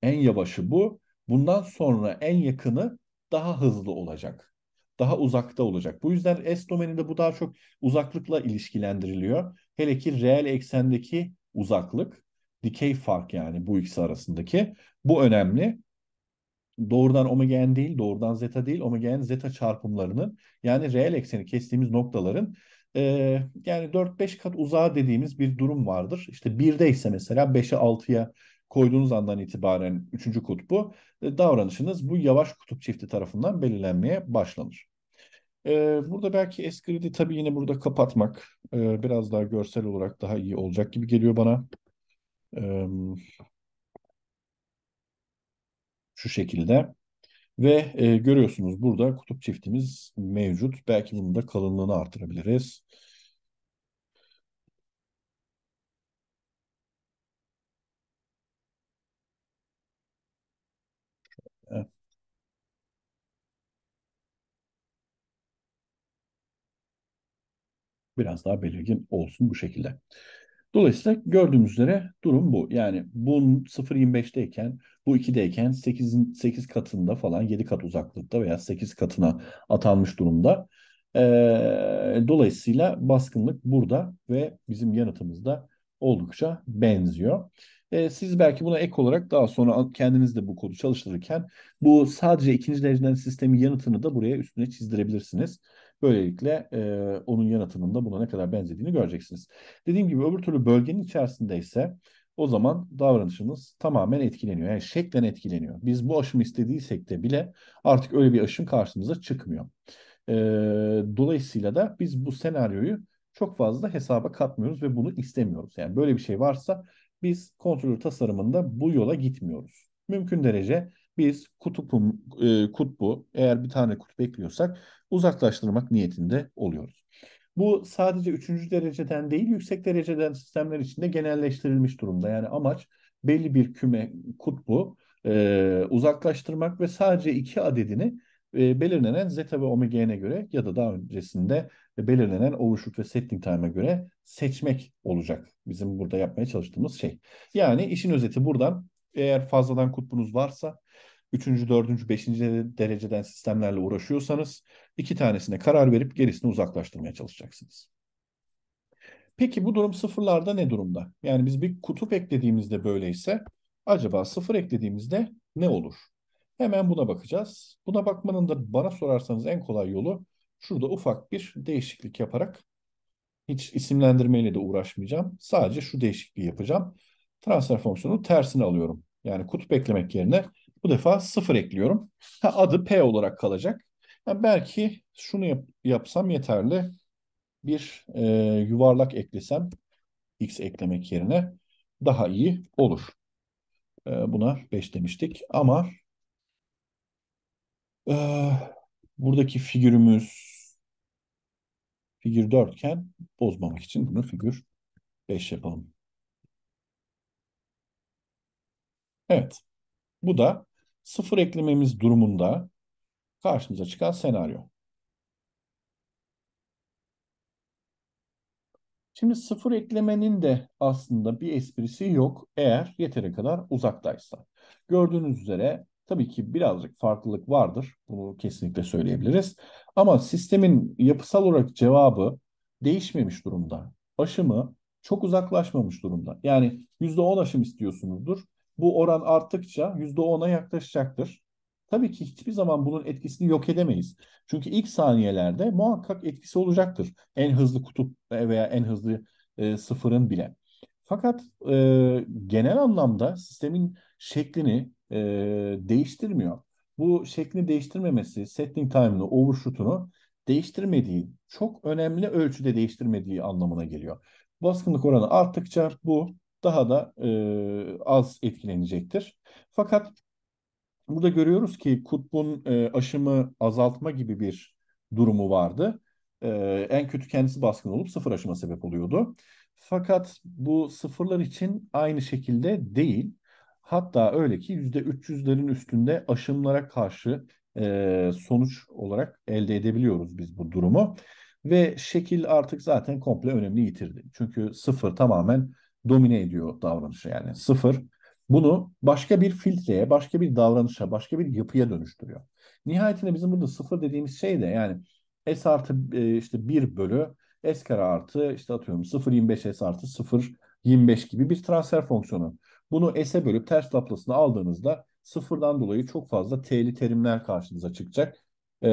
en yavaşı bu. Bundan sonra en yakını daha hızlı olacak. Daha uzakta olacak. Bu yüzden S domeninde bu daha çok uzaklıkla ilişkilendiriliyor. Hele ki reel eksendeki uzaklık, dikey fark yani bu ikisi arasındaki. Bu önemli. Doğrudan omega n değil, doğrudan zeta değil, omega n zeta çarpımlarının yani reel ekseni kestiğimiz noktaların e, yani 4-5 kat uzağa dediğimiz bir durum vardır. İşte 1'de ise mesela 5'e 6'ya koyduğunuz andan itibaren 3. kutbu e, davranışınız bu yavaş kutup çifti tarafından belirlenmeye başlanır. E, burada belki eskridi tabii yine burada kapatmak e, biraz daha görsel olarak daha iyi olacak gibi geliyor bana. şu şekilde. Ve görüyorsunuz burada kutup çiftimiz mevcut. Belki bunun da kalınlığını artırabiliriz. biraz daha belirgin olsun bu şekilde. Dolayısıyla gördüğümüz üzere durum bu. Yani bunun 0.25'teyken bu 2'deyken 8'in 8 katında falan 7 kat uzaklıkta veya 8 katına atanmış durumda. Ee, dolayısıyla baskınlık burada ve bizim yanıtımızda oldukça benziyor. Ee, siz belki buna ek olarak daha sonra kendiniz de bu kodu çalıştırırken bu sadece ikinci dereceden sistemin yanıtını da buraya üstüne çizdirebilirsiniz. Böylelikle e, onun yaratımında buna ne kadar benzediğini göreceksiniz. Dediğim gibi öbür türlü bölgenin içerisinde ise o zaman davranışımız tamamen etkileniyor. Yani şeklen etkileniyor. Biz bu aşımı istediysek de bile artık öyle bir aşım karşımıza çıkmıyor. E, dolayısıyla da biz bu senaryoyu çok fazla hesaba katmıyoruz ve bunu istemiyoruz. Yani böyle bir şey varsa biz kontrolör tasarımında bu yola gitmiyoruz. Mümkün derece biz kutupun, e, kutbu eğer bir tane kutup ekliyorsak uzaklaştırmak niyetinde oluyoruz. Bu sadece üçüncü dereceden değil yüksek dereceden sistemler içinde genelleştirilmiş durumda. Yani amaç belli bir küme kutbu e, uzaklaştırmak ve sadece iki adedini e, belirlenen zeta ve omega'ne göre ya da daha öncesinde belirlenen overshoot ve settling time'a göre seçmek olacak bizim burada yapmaya çalıştığımız şey. Yani işin özeti buradan eğer fazladan kutbunuz varsa 3. 4. 5. dereceden sistemlerle uğraşıyorsanız iki tanesine karar verip gerisini uzaklaştırmaya çalışacaksınız. Peki bu durum sıfırlarda ne durumda? Yani biz bir kutup eklediğimizde böyleyse acaba sıfır eklediğimizde ne olur? Hemen buna bakacağız. Buna bakmanın da bana sorarsanız en kolay yolu şurada ufak bir değişiklik yaparak hiç isimlendirmeyle de uğraşmayacağım. Sadece şu değişikliği yapacağım transfer fonksiyonunun tersini alıyorum. Yani kutup beklemek yerine bu defa sıfır ekliyorum. Ha, adı P olarak kalacak. Yani belki şunu yap, yapsam yeterli. Bir e, yuvarlak eklesem x eklemek yerine daha iyi olur. E, buna 5 demiştik ama e, buradaki figürümüz figür 4 iken bozmamak için bunu figür 5 yapalım. Evet. Bu da sıfır eklememiz durumunda karşımıza çıkan senaryo. Şimdi sıfır eklemenin de aslında bir esprisi yok eğer yeteri kadar uzaktaysa. Gördüğünüz üzere tabii ki birazcık farklılık vardır. Bunu kesinlikle söyleyebiliriz. Ama sistemin yapısal olarak cevabı değişmemiş durumda. Aşımı çok uzaklaşmamış durumda. Yani %10 aşım istiyorsunuzdur bu oran arttıkça %10'a yaklaşacaktır. Tabii ki hiçbir zaman bunun etkisini yok edemeyiz. Çünkü ilk saniyelerde muhakkak etkisi olacaktır. En hızlı kutup veya en hızlı e, sıfırın bile. Fakat e, genel anlamda sistemin şeklini e, değiştirmiyor. Bu şeklini değiştirmemesi, setting time'ını, overshoot'unu değiştirmediği, çok önemli ölçüde değiştirmediği anlamına geliyor. Baskınlık oranı arttıkça bu daha da e, az etkilenecektir. Fakat burada görüyoruz ki kutbun e, aşımı azaltma gibi bir durumu vardı. E, en kötü kendisi baskın olup sıfır aşıma sebep oluyordu. Fakat bu sıfırlar için aynı şekilde değil. Hatta öyle ki %300'lerin üstünde aşımlara karşı e, sonuç olarak elde edebiliyoruz biz bu durumu. Ve şekil artık zaten komple önemli yitirdi. Çünkü sıfır tamamen domine ediyor davranışı yani sıfır. Bunu başka bir filtreye, başka bir davranışa, başka bir yapıya dönüştürüyor. Nihayetinde bizim burada sıfır dediğimiz şey de yani S artı e, işte 1 bölü S kare artı işte atıyorum 0.25 S artı 0.25 gibi bir transfer fonksiyonu. Bunu S'e bölüp ters laplasını aldığınızda sıfırdan dolayı çok fazla T'li terimler karşınıza çıkacak. Ee,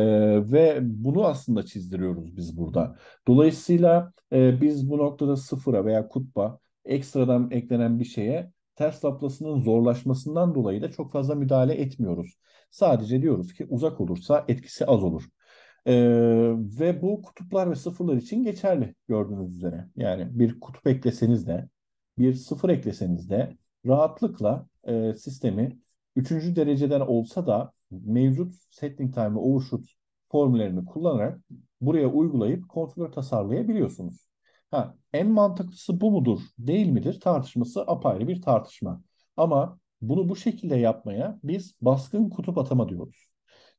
ve bunu aslında çizdiriyoruz biz burada. Dolayısıyla e, biz bu noktada sıfıra veya kutba ekstradan eklenen bir şeye ters laplasının zorlaşmasından dolayı da çok fazla müdahale etmiyoruz. Sadece diyoruz ki uzak olursa etkisi az olur. Ee, ve bu kutuplar ve sıfırlar için geçerli gördüğünüz üzere. Yani bir kutup ekleseniz de bir sıfır ekleseniz de rahatlıkla e, sistemi üçüncü dereceden olsa da mevcut setting time ve overshoot formüllerini kullanarak buraya uygulayıp kontrolör tasarlayabiliyorsunuz. Ha, en mantıklısı bu mudur, değil midir tartışması apayrı bir tartışma. Ama bunu bu şekilde yapmaya biz baskın kutup atama diyoruz.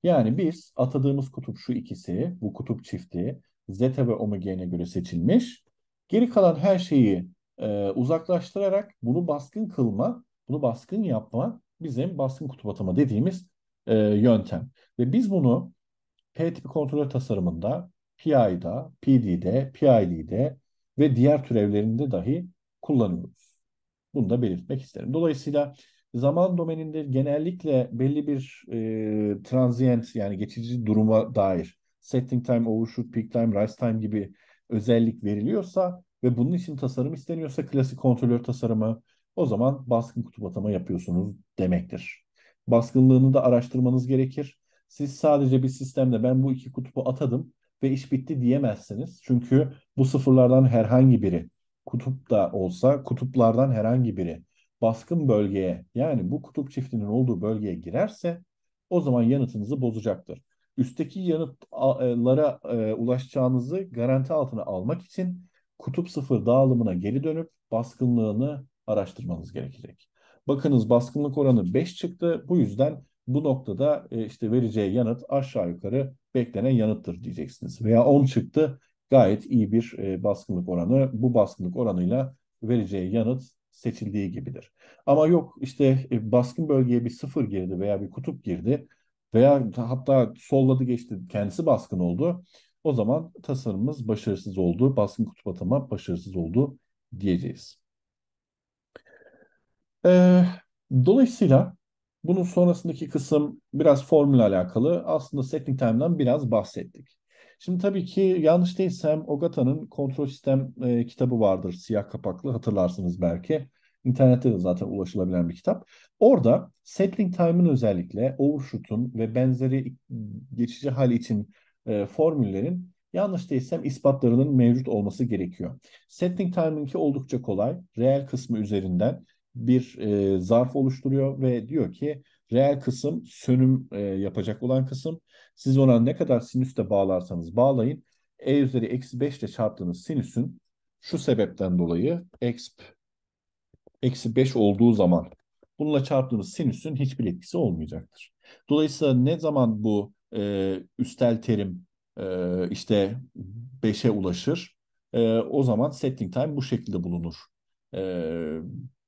Yani biz atadığımız kutup şu ikisi, bu kutup çifti, zeta ve omega'ya göre seçilmiş. Geri kalan her şeyi e, uzaklaştırarak bunu baskın kılma, bunu baskın yapma bizim baskın kutup atama dediğimiz e, yöntem. Ve biz bunu P tipi kontrol tasarımında PI'da, PD'de, PID'de ve diğer türevlerinde dahi kullanıyoruz. Bunu da belirtmek isterim. Dolayısıyla zaman domeninde genellikle belli bir e, transient yani geçici duruma dair setting time, overshoot, peak time, rise time gibi özellik veriliyorsa ve bunun için tasarım isteniyorsa klasik kontrolör tasarımı o zaman baskın kutup atama yapıyorsunuz demektir. Baskınlığını da araştırmanız gerekir. Siz sadece bir sistemde ben bu iki kutubu atadım ve iş bitti diyemezsiniz. Çünkü bu sıfırlardan herhangi biri kutup da olsa kutuplardan herhangi biri baskın bölgeye yani bu kutup çiftinin olduğu bölgeye girerse o zaman yanıtınızı bozacaktır. Üstteki yanıtlara e, ulaşacağınızı garanti altına almak için kutup sıfır dağılımına geri dönüp baskınlığını araştırmanız gerekecek. Bakınız baskınlık oranı 5 çıktı. Bu yüzden bu noktada e, işte vereceği yanıt aşağı yukarı beklenen yanıttır diyeceksiniz. Veya 10 çıktı gayet iyi bir e, baskınlık oranı. Bu baskınlık oranıyla vereceği yanıt seçildiği gibidir. Ama yok işte e, baskın bölgeye bir sıfır girdi veya bir kutup girdi veya hatta solladı geçti kendisi baskın oldu. O zaman tasarımımız başarısız oldu. Baskın kutup atama başarısız oldu diyeceğiz. Ee, dolayısıyla bunun sonrasındaki kısım biraz formül alakalı. Aslında setting time'dan biraz bahsettik. Şimdi tabii ki yanlış değilsem Ogata'nın kontrol sistem e, kitabı vardır. Siyah kapaklı hatırlarsınız belki. İnternette de zaten ulaşılabilen bir kitap. Orada settling time'ın özellikle overshoot'un ve benzeri geçici hal için e, formüllerin yanlış değilsem ispatlarının mevcut olması gerekiyor. Settling timing'i oldukça kolay. Reel kısmı üzerinden bir e, zarf oluşturuyor ve diyor ki reel kısım sönüm e, yapacak olan kısım. Siz ona ne kadar sinüste bağlarsanız bağlayın. E üzeri eksi 5 ile çarptığınız sinüsün şu sebepten dolayı exp eksi 5 olduğu zaman bununla çarptığımız sinüsün hiçbir etkisi olmayacaktır. Dolayısıyla ne zaman bu e, üstel terim e, işte 5'e ulaşır e, o zaman setting time bu şekilde bulunur e,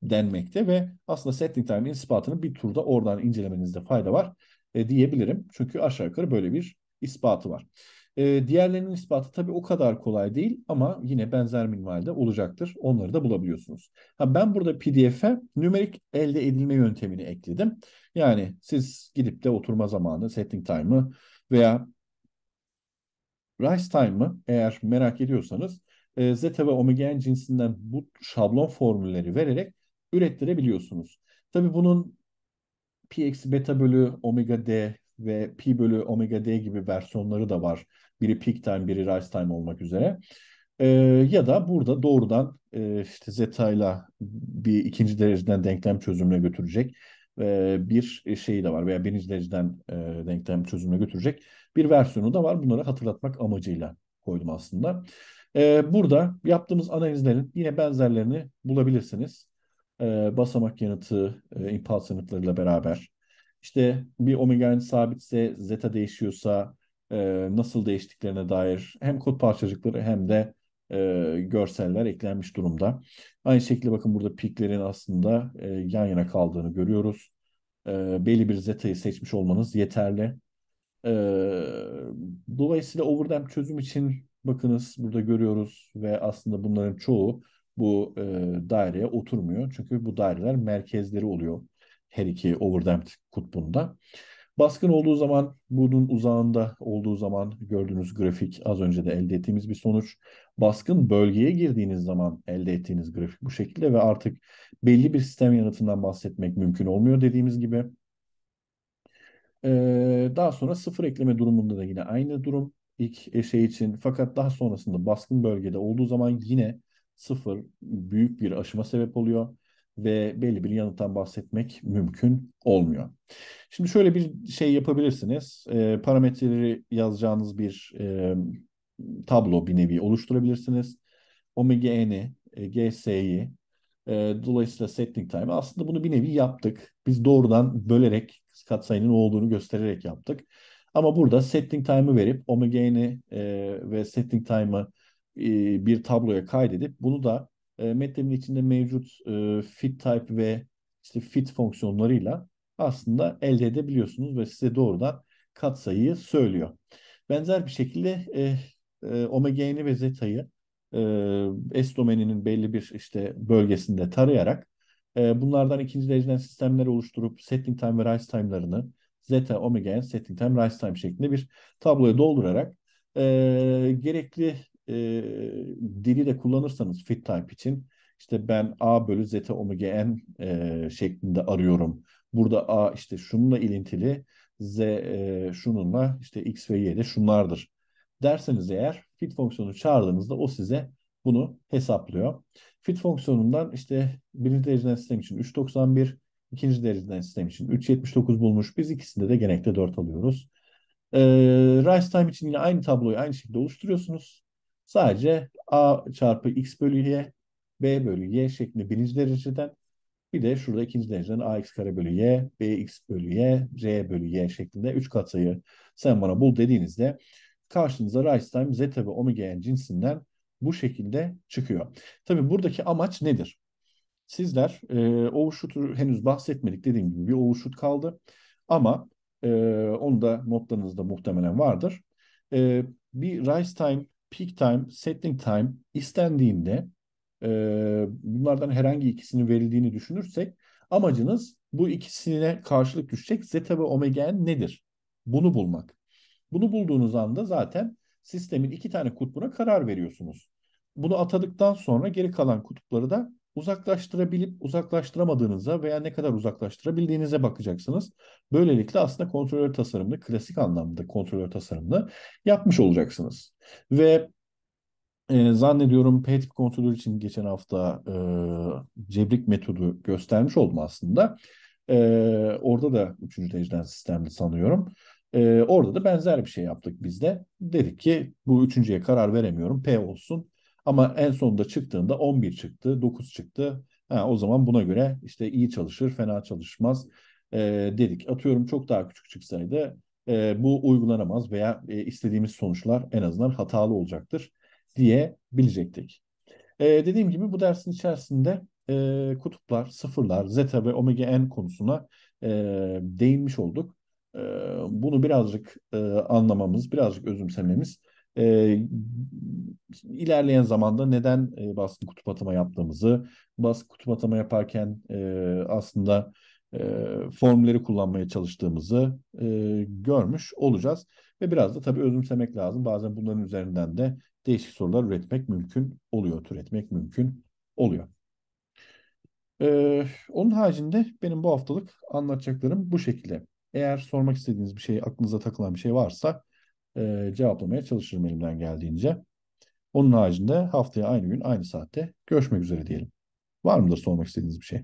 denmekte ve aslında setting time ispatını bir turda oradan incelemenizde fayda var e, diyebilirim. Çünkü aşağı yukarı böyle bir ispatı var. E, diğerlerinin ispatı tabii o kadar kolay değil ama yine benzer minvalde olacaktır. Onları da bulabiliyorsunuz. Ha, ben burada PDF'e nümerik elde edilme yöntemini ekledim. Yani siz gidip de oturma zamanı, setting time'ı veya rise time'ı eğer merak ediyorsanız e, zeta ve omegaen cinsinden bu şablon formülleri vererek ürettirebiliyorsunuz. Tabi bunun pi eksi beta bölü omega d ve pi bölü omega d gibi versiyonları da var. Biri peak time, biri rise time olmak üzere. E, ya da burada doğrudan e, işte zeta ile bir ikinci dereceden denklem çözümüne götürecek e, bir şeyi de var veya birinci dereceden denklem çözümüne götürecek bir versiyonu da var. Bunları hatırlatmak amacıyla koydum aslında. Ee, burada yaptığımız analizlerin yine benzerlerini bulabilirsiniz. Ee, basamak yanıtı, e, impuls yanıtlarıyla beraber. İşte bir omega sabitse, zeta değişiyorsa e, nasıl değiştiklerine dair hem kod parçacıkları hem de e, görseller eklenmiş durumda. Aynı şekilde bakın burada piklerin aslında yan yana kaldığını görüyoruz. E, belli bir zetayı seçmiş olmanız yeterli. dolayısıyla overdamp çözüm için Bakınız burada görüyoruz ve aslında bunların çoğu bu e, daireye oturmuyor. Çünkü bu daireler merkezleri oluyor her iki overdamped kutbunda. Baskın olduğu zaman bunun uzağında olduğu zaman gördüğünüz grafik az önce de elde ettiğimiz bir sonuç. Baskın bölgeye girdiğiniz zaman elde ettiğiniz grafik bu şekilde ve artık belli bir sistem yanıtından bahsetmek mümkün olmuyor dediğimiz gibi. Ee, daha sonra sıfır ekleme durumunda da yine aynı durum ilk e, şey için. Fakat daha sonrasında baskın bölgede olduğu zaman yine sıfır büyük bir aşıma sebep oluyor ve belli bir yanıttan bahsetmek mümkün olmuyor. Şimdi şöyle bir şey yapabilirsiniz. E, parametreleri yazacağınız bir e, tablo bir nevi oluşturabilirsiniz. Omega n'i, e, GS'yi, e, dolayısıyla setting time. Aslında bunu bir nevi yaptık. Biz doğrudan bölerek katsayının olduğunu göstererek yaptık. Ama burada setting time'ı verip omega e, ve setting time'ı e, bir tabloya kaydedip bunu da e, metremin içinde mevcut e, fit type ve işte fit fonksiyonlarıyla aslında elde edebiliyorsunuz ve size doğrudan katsayıyı söylüyor. Benzer bir şekilde e, e, omega ve zeta'yı e, S domeninin belli bir işte bölgesinde tarayarak e, bunlardan ikinci dereceden sistemleri oluşturup setting time ve rise time'larını zeta, omega n, setting time, rise time şeklinde bir tabloya doldurarak e, gerekli e, dili de kullanırsanız fit type için işte ben a bölü zeta omega n e, şeklinde arıyorum. Burada a işte şununla ilintili, z e, şununla işte x ve y de şunlardır derseniz eğer fit fonksiyonu çağırdığınızda o size bunu hesaplıyor. Fit fonksiyonundan işte birinci dereceden sistem için 391, İkinci dereceden sistem için 3.79 bulmuş. Biz ikisinde de genellikle 4 alıyoruz. Ee, rise time için yine aynı tabloyu aynı şekilde oluşturuyorsunuz. Sadece A çarpı X bölü Y, B bölü Y şeklinde birinci dereceden bir de şurada ikinci dereceden AX kare bölü Y, BX bölü Y, C bölü Y şeklinde 3 katsayı sen bana bul dediğinizde karşınıza rise time zeta ve omega'nın cinsinden bu şekilde çıkıyor. Tabi buradaki amaç nedir? Sizler e, overshoot'u henüz bahsetmedik. Dediğim gibi bir overshoot kaldı. Ama e, onu da notlarınızda muhtemelen vardır. E, bir rise time, peak time, settling time istendiğinde e, bunlardan herhangi ikisini verildiğini düşünürsek amacınız bu ikisine karşılık düşecek zeta ve omega nedir? Bunu bulmak. Bunu bulduğunuz anda zaten sistemin iki tane kutbuna karar veriyorsunuz. Bunu atadıktan sonra geri kalan kutupları da uzaklaştırabilip uzaklaştıramadığınıza veya ne kadar uzaklaştırabildiğinize bakacaksınız. Böylelikle aslında kontrolör tasarımını klasik anlamda kontrolör tasarımını yapmış olacaksınız. Ve e, zannediyorum P tip kontrolör için geçen hafta e, cebrik metodu göstermiş oldum aslında. E, orada da 3. dereceden sistemli sanıyorum. E, orada da benzer bir şey yaptık biz de. Dedik ki bu üçüncüye karar veremiyorum. P olsun ama en sonunda çıktığında 11 çıktı, 9 çıktı. Ha, o zaman buna göre işte iyi çalışır, fena çalışmaz e, dedik. Atıyorum çok daha küçük çıksaydı e, bu uygulanamaz veya e, istediğimiz sonuçlar en azından hatalı olacaktır diye bilecektik. E, dediğim gibi bu dersin içerisinde e, kutuplar, sıfırlar, zeta ve omega n konusuna e, değinmiş olduk. E, bunu birazcık e, anlamamız, birazcık özümsememiz e, ilerleyen zamanda neden e, baskın kutup atama yaptığımızı, baskın kutup atama yaparken e, aslında e, formülleri kullanmaya çalıştığımızı e, görmüş olacağız. Ve biraz da tabii özümsemek lazım. Bazen bunların üzerinden de değişik sorular üretmek mümkün oluyor, türetmek mümkün oluyor. Ee, onun haricinde benim bu haftalık anlatacaklarım bu şekilde. Eğer sormak istediğiniz bir şey, aklınıza takılan bir şey varsa e, cevaplamaya çalışırım elimden geldiğince. Onun haricinde haftaya aynı gün aynı saatte görüşmek üzere diyelim. Var mıdır sormak istediğiniz bir şey?